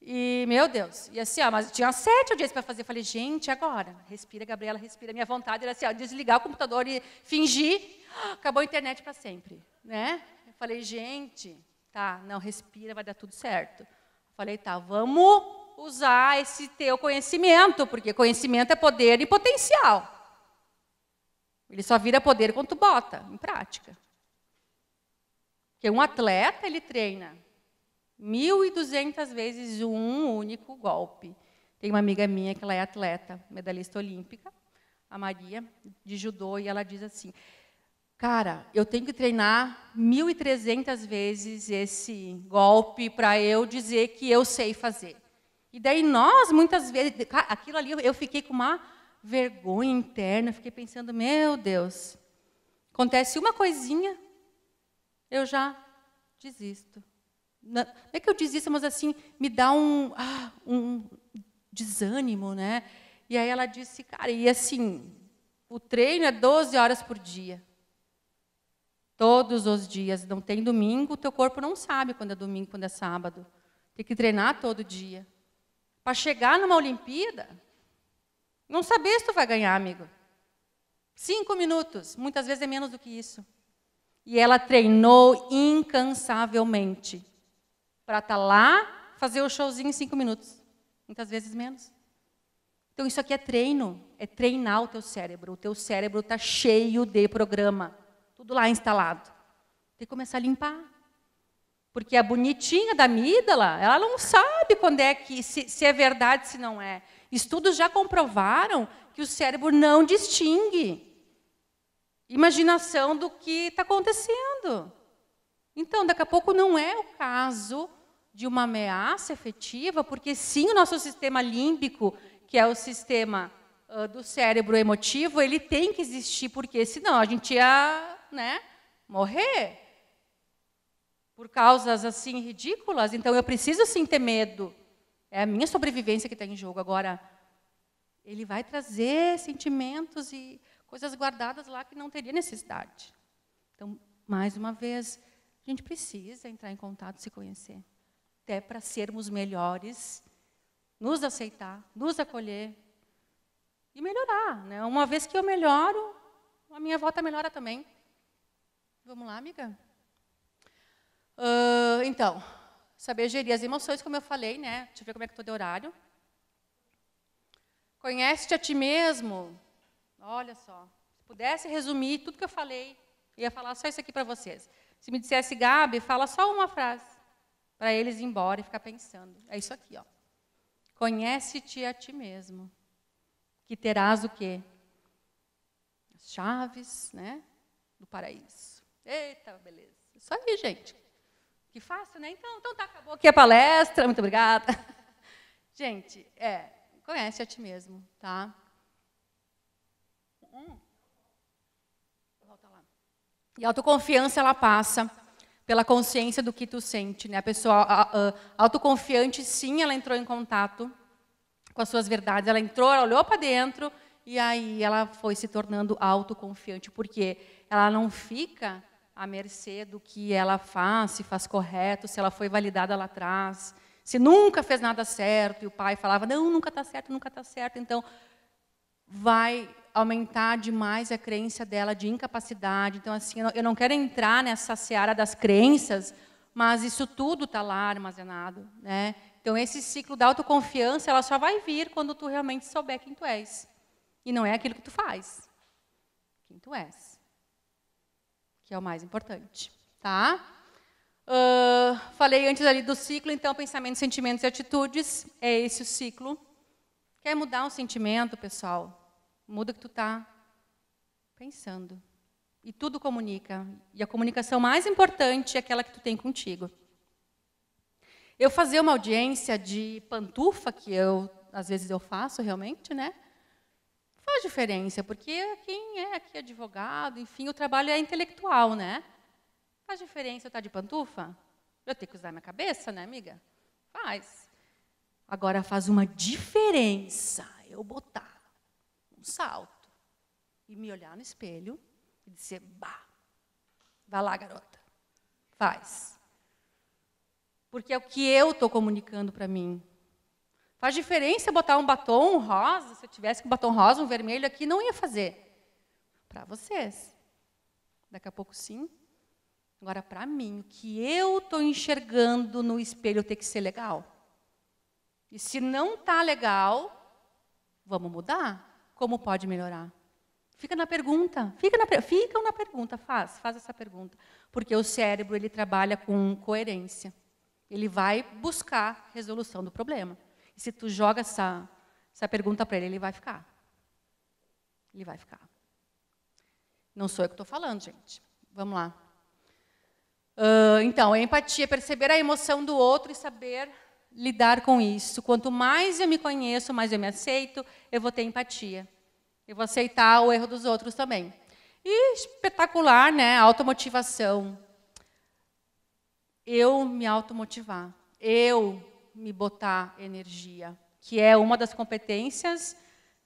E, meu Deus, e assim, ó, mas tinha sete audiências para fazer. Eu falei, gente, agora, respira, Gabriela, respira. Minha vontade era assim, ó, desligar o computador e fingir, acabou a internet para sempre, né? Eu falei, gente, tá, não, respira, vai dar tudo certo. Eu falei, tá, vamos usar esse teu conhecimento, porque conhecimento é poder e potencial. Ele só vira poder quando tu bota em prática. Porque um atleta, ele treina 1.200 vezes um único golpe. Tem uma amiga minha que ela é atleta, medalhista olímpica, a Maria, de judô, e ela diz assim: Cara, eu tenho que treinar 1.300 vezes esse golpe para eu dizer que eu sei fazer. E daí nós, muitas vezes, aquilo ali eu fiquei com uma vergonha interna, fiquei pensando: Meu Deus, acontece uma coisinha, eu já desisto. Não é que eu desisto, mas assim, me dá um, ah, um desânimo, né? E aí ela disse, cara, e assim, o treino é 12 horas por dia. Todos os dias. Não tem domingo, o teu corpo não sabe quando é domingo, quando é sábado. Tem que treinar todo dia. Para chegar numa Olimpíada, não saber se tu vai ganhar, amigo. Cinco minutos, muitas vezes é menos do que isso. E ela treinou incansavelmente para estar tá lá, fazer o showzinho em cinco minutos. Muitas vezes menos. Então, isso aqui é treino. É treinar o teu cérebro. O teu cérebro está cheio de programa. Tudo lá instalado. Tem que começar a limpar. Porque a bonitinha da amígdala, ela não sabe quando é que, se, se é verdade, se não é. Estudos já comprovaram que o cérebro não distingue imaginação do que está acontecendo. Então, daqui a pouco não é o caso de uma ameaça efetiva, porque sim, o nosso sistema límbico, que é o sistema uh, do cérebro emotivo, ele tem que existir, porque senão a gente ia né, morrer por causas assim ridículas. Então, eu preciso sim ter medo. É a minha sobrevivência que está em jogo. Agora, ele vai trazer sentimentos e coisas guardadas lá que não teria necessidade. Então, mais uma vez, a gente precisa entrar em contato, se conhecer, até para sermos melhores, nos aceitar, nos acolher e melhorar. Né? Uma vez que eu melhoro, a minha volta melhora também. Vamos lá, amiga? Uh, então, saber gerir as emoções, como eu falei, né? Deixa eu ver como é que estou de horário. Conhece-te a ti mesmo. Olha só. Se pudesse resumir tudo que eu falei, eu ia falar só isso aqui para vocês. Se me dissesse, Gabi, fala só uma frase para eles ir embora e ficar pensando. É isso aqui, ó. Conhece-te a ti mesmo, que terás o quê? As chaves, né, do paraíso. Eita, beleza. É isso aí, gente. Que fácil, né? Então, então tá, acabou aqui a palestra. Muito obrigada. [laughs] Gente, é, conhece a ti mesmo, tá? Hum. Volta lá. E a autoconfiança, ela passa pela consciência do que tu sente. Né? A pessoa a, a, autoconfiante, sim, ela entrou em contato com as suas verdades. Ela entrou, ela olhou para dentro e aí ela foi se tornando autoconfiante, porque ela não fica à mercê do que ela faz, se faz correto, se ela foi validada lá atrás, se nunca fez nada certo e o pai falava não, nunca está certo, nunca está certo. Então vai aumentar demais a crença dela de incapacidade. Então, assim, eu não quero entrar nessa seara das crenças, mas isso tudo está lá armazenado, né? Então, esse ciclo da autoconfiança, ela só vai vir quando tu realmente souber quem tu és. E não é aquilo que tu faz. Quem tu és. Que é o mais importante, tá? Uh, falei antes ali do ciclo, então, pensamentos, sentimentos e atitudes. É esse o ciclo Quer mudar um sentimento, pessoal? Muda o que tu está pensando. E tudo comunica. E a comunicação mais importante é aquela que tu tem contigo. Eu fazer uma audiência de pantufa, que eu às vezes eu faço realmente, né? Faz diferença, porque quem é aqui advogado, enfim, o trabalho é intelectual, né? Faz diferença eu estar tá de pantufa? Eu tenho que usar minha cabeça, né, amiga? Faz. Agora faz uma diferença eu botar um salto e me olhar no espelho e dizer, bah, vai lá, garota, faz. Porque é o que eu estou comunicando para mim. Faz diferença botar um batom rosa, se eu tivesse um batom rosa, um vermelho aqui, não ia fazer. Para vocês. Daqui a pouco sim. Agora, para mim, o que eu estou enxergando no espelho tem que ser legal. E se não tá legal, vamos mudar? Como pode melhorar? Fica na pergunta, fica na, Fica na pergunta, faz, faz essa pergunta, porque o cérebro ele trabalha com coerência. Ele vai buscar resolução do problema. E se tu joga essa essa pergunta para ele, ele vai ficar. Ele vai ficar. Não sou eu que estou falando, gente. Vamos lá. Uh, então, empatia é perceber a emoção do outro e saber lidar com isso. Quanto mais eu me conheço, mais eu me aceito, eu vou ter empatia. Eu vou aceitar o erro dos outros também. E espetacular, né? Automotivação. Eu me automotivar. Eu me botar energia, que é uma das competências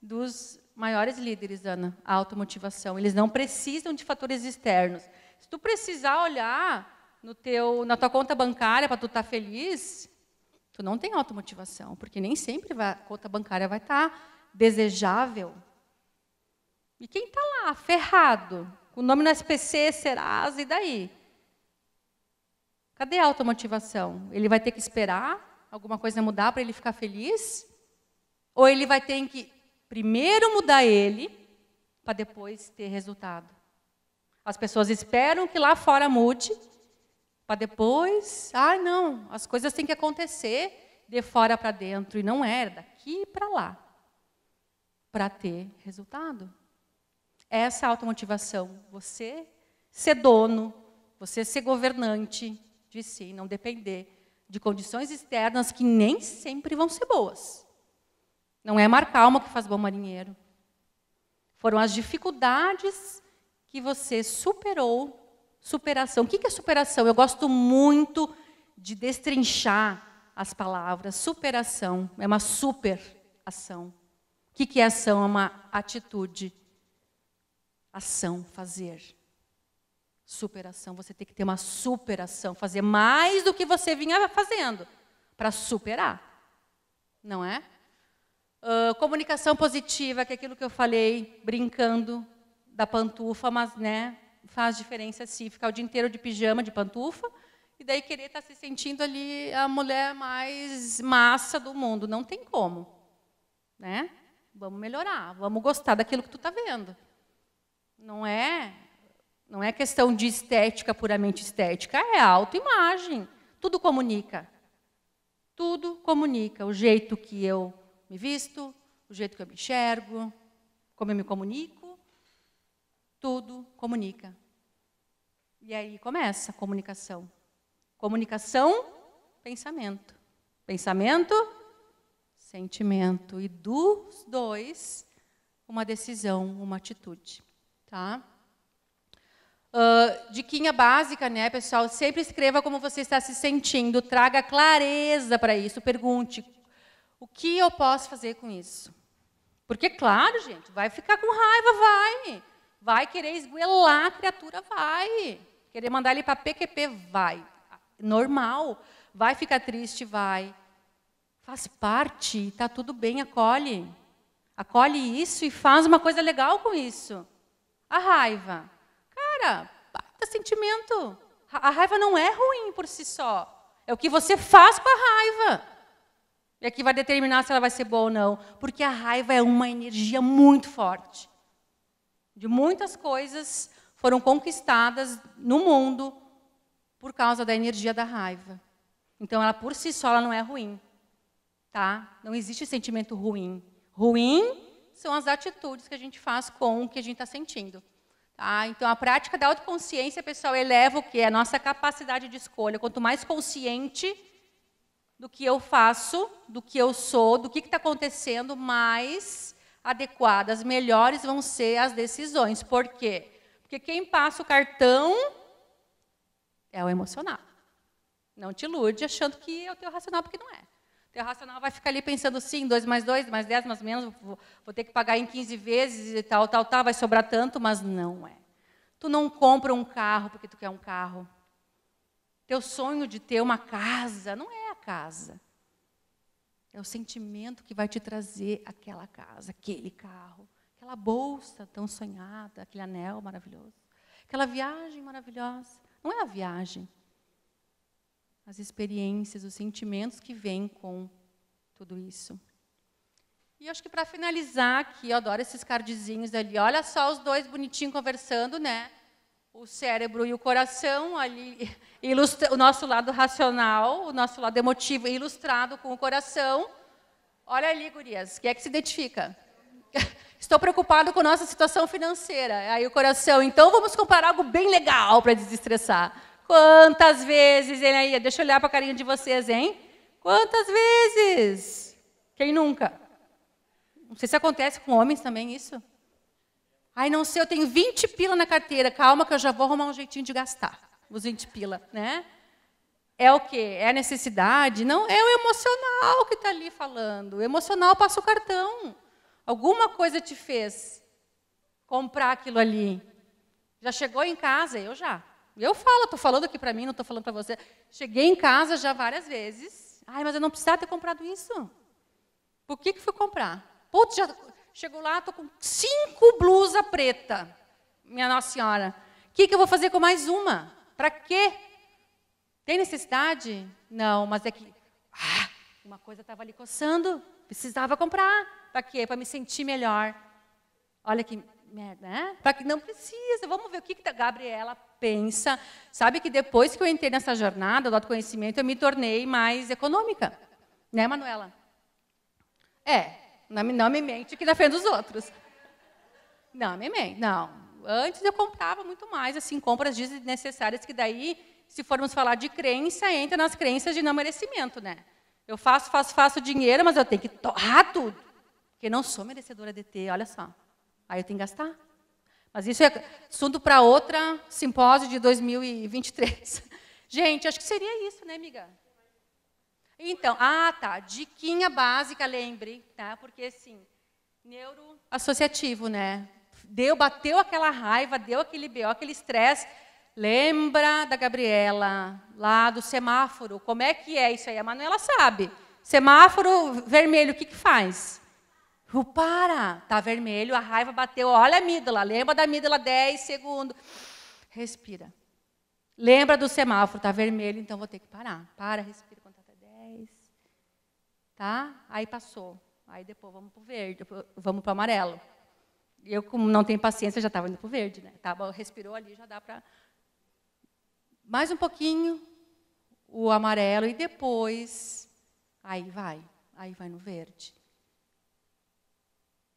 dos maiores líderes, Ana, a automotivação. Eles não precisam de fatores externos. Se tu precisar olhar no teu, na tua conta bancária para tu estar tá feliz, Tu não tem automotivação, porque nem sempre a conta bancária vai estar tá desejável. E quem está lá, ferrado, com o nome no SPC, Serasa, e daí? Cadê a automotivação? Ele vai ter que esperar alguma coisa mudar para ele ficar feliz? Ou ele vai ter que primeiro mudar ele para depois ter resultado? As pessoas esperam que lá fora mude para depois, ah, não, as coisas têm que acontecer de fora para dentro e não era é, é daqui para lá para ter resultado. Essa é automotivação, você ser dono, você ser governante de si, não depender de condições externas que nem sempre vão ser boas. Não é mar calma que faz bom marinheiro. Foram as dificuldades que você superou superação. O que é superação? Eu gosto muito de destrinchar as palavras. Superação é uma superação. O que é ação? É uma atitude. Ação, fazer. Superação. Você tem que ter uma superação, fazer mais do que você vinha fazendo para superar. Não é? Uh, comunicação positiva, que é aquilo que eu falei brincando da pantufa, mas né, faz diferença se ficar o dia inteiro de pijama, de pantufa, e daí querer estar tá se sentindo ali a mulher mais massa do mundo. Não tem como. Né? Vamos melhorar, vamos gostar daquilo que tu está vendo. Não é, não é questão de estética puramente estética, é autoimagem. Tudo comunica. Tudo comunica. O jeito que eu me visto, o jeito que eu me enxergo, como eu me comunico, tudo comunica. E aí começa a comunicação. Comunicação, pensamento. Pensamento, sentimento. E dos dois, uma decisão, uma atitude. Tá? Uh, diquinha básica, né, pessoal? Sempre escreva como você está se sentindo, traga clareza para isso, pergunte o que eu posso fazer com isso. Porque, claro, gente, vai ficar com raiva, vai. Vai querer esguelar a criatura, vai. Querer mandar ele para PQP, vai. Normal. Vai ficar triste, vai. Faz parte, está tudo bem, acolhe. Acolhe isso e faz uma coisa legal com isso. A raiva. Cara, bata sentimento. A raiva não é ruim por si só. É o que você faz com a raiva. É que vai determinar se ela vai ser boa ou não. Porque a raiva é uma energia muito forte. De muitas coisas, foram conquistadas no mundo por causa da energia da raiva. Então, ela por si só ela não é ruim, tá? Não existe sentimento ruim. Ruim são as atitudes que a gente faz com o que a gente está sentindo. Tá? Então, a prática da autoconsciência, pessoal, eleva o que é a nossa capacidade de escolha. Quanto mais consciente do que eu faço, do que eu sou, do que está acontecendo, mais adequadas, melhores vão ser as decisões. Por quê? Porque quem passa o cartão é o emocional. Não te ilude achando que é o teu racional, porque não é. O teu racional vai ficar ali pensando, sim, 2 mais 2, mais 10, mais menos, vou, vou ter que pagar em 15 vezes e tal, tal, tal, vai sobrar tanto, mas não é. Tu não compra um carro porque tu quer um carro. Teu sonho de ter uma casa não é a casa. É o sentimento que vai te trazer aquela casa, aquele carro aquela bolsa tão sonhada, aquele anel maravilhoso, aquela viagem maravilhosa. Não é a viagem, as experiências, os sentimentos que vêm com tudo isso. E acho que para finalizar aqui, eu adoro esses cardzinhos ali. Olha só os dois bonitinhos conversando, né? O cérebro e o coração ali, [laughs] ilustra, o nosso lado racional, o nosso lado emotivo ilustrado com o coração. Olha ali, gurias, quem é que se identifica? [laughs] Estou preocupado com nossa situação financeira. Aí o coração, então vamos comprar algo bem legal para desestressar. Quantas vezes, ele aí, deixa eu olhar para a carinha de vocês, hein? Quantas vezes? Quem nunca? Não sei se acontece com homens também isso. Ai, não sei, eu tenho 20 pila na carteira. Calma que eu já vou arrumar um jeitinho de gastar os 20 pila, né? É o quê? É a necessidade? Não, é o emocional que está ali falando. O emocional passa o cartão. Alguma coisa te fez comprar aquilo ali. Já chegou em casa? Eu já. Eu falo, estou falando aqui para mim, não estou falando para você. Cheguei em casa já várias vezes. Ai, mas eu não precisava ter comprado isso. Por que, que fui comprar? Putz, já chegou lá, estou com cinco blusas preta. Minha Nossa Senhora. O que, que eu vou fazer com mais uma? Para quê? Tem necessidade? Não, mas é que. Ah, uma coisa estava ali coçando. Precisava comprar. Para quê? Para me sentir melhor. Olha que merda, né? Para tá que não precisa. Vamos ver o que, que a tá-. Gabriela pensa. Sabe que depois que eu entrei nessa jornada do autoconhecimento, eu me tornei mais econômica. Né, Manuela? É. Não, não me mente que na frente dos outros. Não, me mente. Não. Antes eu comprava muito mais, assim, compras desnecessárias, que daí, se formos falar de crença, entra nas crenças de não merecimento, né? Eu faço, faço, faço dinheiro, mas eu tenho que torrar tudo. Porque não sou merecedora de ter, olha só. Aí eu tenho que gastar. Mas isso é assunto para outra simpósio de 2023. [laughs] Gente, acho que seria isso, né, amiga? Então, ah, tá. Diquinha básica, lembre, tá? Porque assim, neuroassociativo, né? Deu, bateu aquela raiva, deu aquele BO, aquele estresse Lembra da Gabriela, lá do semáforo, como é que é isso aí? A Manuela sabe. Semáforo vermelho, o que, que faz? O para, tá vermelho, a raiva bateu. Olha a amígdala, lembra da amígdala 10 segundos. Respira. Lembra do semáforo, tá vermelho, então vou ter que parar. Para, respira, conta tá até 10. Tá? Aí passou. Aí depois vamos para o verde, vamos para o amarelo. Eu, como não tenho paciência, já estava indo para o verde, né? Tava, respirou ali, já dá para mais um pouquinho o amarelo e depois aí vai, aí vai no verde.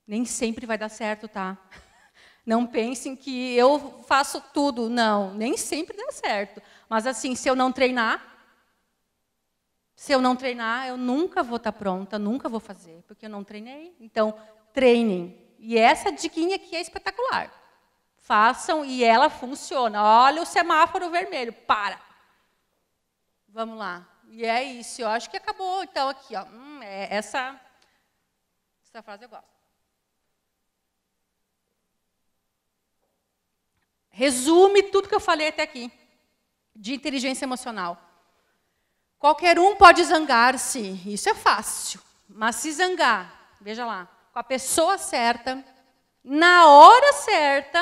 Nem sempre vai dar certo, tá? [laughs] Não pensem que eu faço tudo, não, nem sempre dá certo. Mas assim, se eu não treinar, se eu não treinar, eu nunca vou estar tá pronta, nunca vou fazer, porque eu não treinei. Então, treinem. E essa diquinha aqui é espetacular façam e ela funciona. Olha o semáforo vermelho, para. Vamos lá. E é isso. Eu acho que acabou. Então aqui, ó, hum, é essa essa frase eu gosto. Resume tudo que eu falei até aqui de inteligência emocional. Qualquer um pode zangar-se, isso é fácil, mas se zangar, veja lá, com a pessoa certa, na hora certa,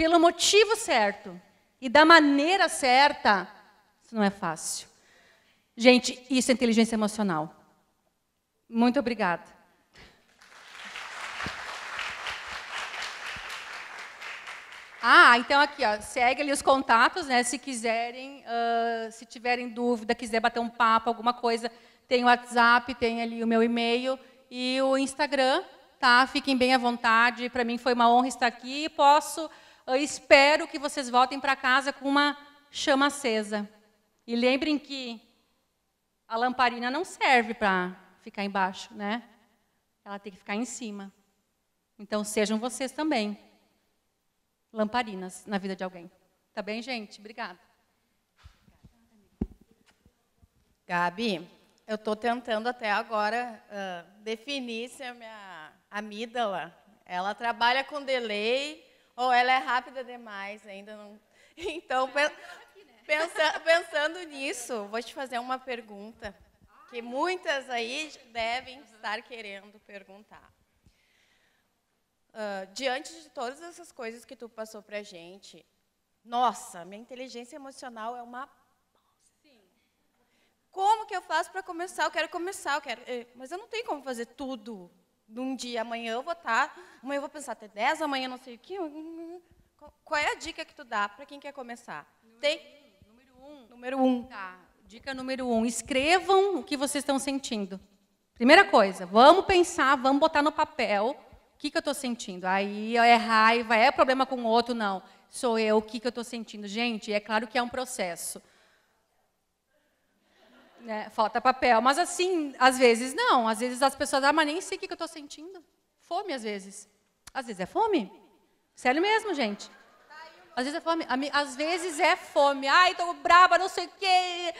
pelo motivo certo e da maneira certa, isso não é fácil. Gente, isso é inteligência emocional. Muito obrigada. Ah, então aqui, ó, segue ali os contatos, né? Se quiserem, uh, se tiverem dúvida, quiser bater um papo, alguma coisa, tem o WhatsApp, tem ali o meu e-mail e o Instagram, tá? Fiquem bem à vontade. Para mim foi uma honra estar aqui. Posso eu espero que vocês voltem para casa com uma chama acesa. E lembrem que a lamparina não serve para ficar embaixo, né? Ela tem que ficar em cima. Então sejam vocês também lamparinas na vida de alguém. Tá bem, gente? Obrigada. Gabi, eu estou tentando até agora uh, definir se a minha amígdala, ela trabalha com delay ou ela é rápida demais, ainda não. [laughs] Então, né? pensa, pensando nisso, vou te fazer uma pergunta que muitas aí devem estar querendo perguntar. Uh, diante de todas essas coisas que tu passou para a gente, nossa, minha inteligência emocional é uma Sim. como que eu faço para começar? Eu quero começar, eu quero. Eh, mas eu não tenho como fazer tudo num dia, amanhã eu vou estar, tá, amanhã eu vou pensar até 10, amanhã não sei o quê. Qual é a dica que tu dá para quem quer começar? Número Tem? Um, número um. Número um. Tá. Dica número um: escrevam o que vocês estão sentindo. Primeira coisa, vamos pensar, vamos botar no papel o que, que eu estou sentindo. Aí é raiva, é problema com o outro, não. Sou eu, o que, que eu estou sentindo. Gente, é claro que é um processo. Né? Falta papel. Mas assim, às vezes não. Às vezes as pessoas, ah, mas nem sei o que eu estou sentindo. Fome, às vezes. Às vezes é fome. Sério mesmo, gente. Às vezes é fome. Às vezes é fome. Ai, estou brava não sei o quê.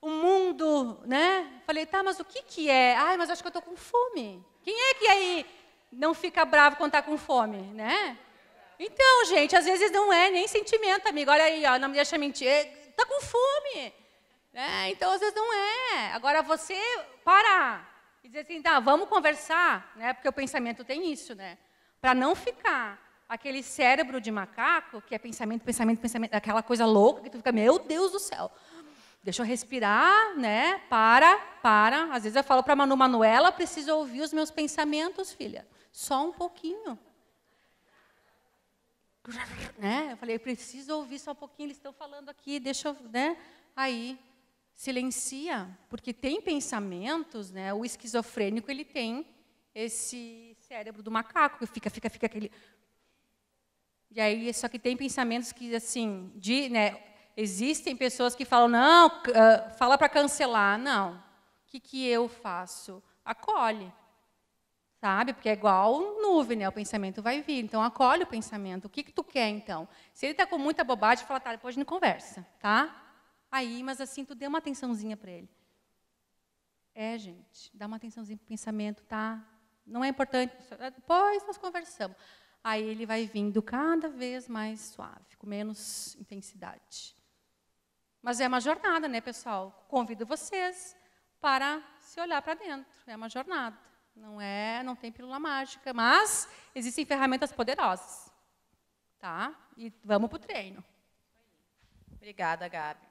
O mundo, né? Falei, tá, mas o que, que é? Ai, mas acho que eu estou com fome. Quem é que aí não fica bravo quando está com fome, né? Então, gente, às vezes não é nem sentimento, amigo. Olha aí, ó, não me deixa mentir. Está com fome. Né? Então, às vezes não é. Agora, você parar e dizer assim, tá, vamos conversar, né? porque o pensamento tem isso, né? Para não ficar aquele cérebro de macaco, que é pensamento, pensamento, pensamento, aquela coisa louca que tu fica, meu Deus do céu, deixa eu respirar, né? Para, para. Às vezes eu falo para Manu Manuela, preciso ouvir os meus pensamentos, filha. Só um pouquinho. Né? Eu falei, preciso ouvir só um pouquinho, eles estão falando aqui, deixa eu, né? Aí silencia, porque tem pensamentos, né? O esquizofrênico ele tem esse cérebro do macaco que fica, fica, fica aquele. E aí só que tem pensamentos que assim, de, né? Existem pessoas que falam não, uh, fala para cancelar, não. O que que eu faço? Acolhe, sabe? Porque é igual nuvem, né? O pensamento vai vir, então acolhe o pensamento. O que que tu quer então? Se ele está com muita bobagem, fala tá, depois a gente conversa, tá? aí, mas assim, tu dê uma atençãozinha para ele. É, gente, dá uma atençãozinha para o pensamento, tá? Não é importante, é, depois nós conversamos. Aí ele vai vindo cada vez mais suave, com menos intensidade. Mas é uma jornada, né, pessoal? Convido vocês para se olhar para dentro. É uma jornada. Não é, não tem pílula mágica, mas existem ferramentas poderosas. Tá? E vamos para o treino. Obrigada, Gabi.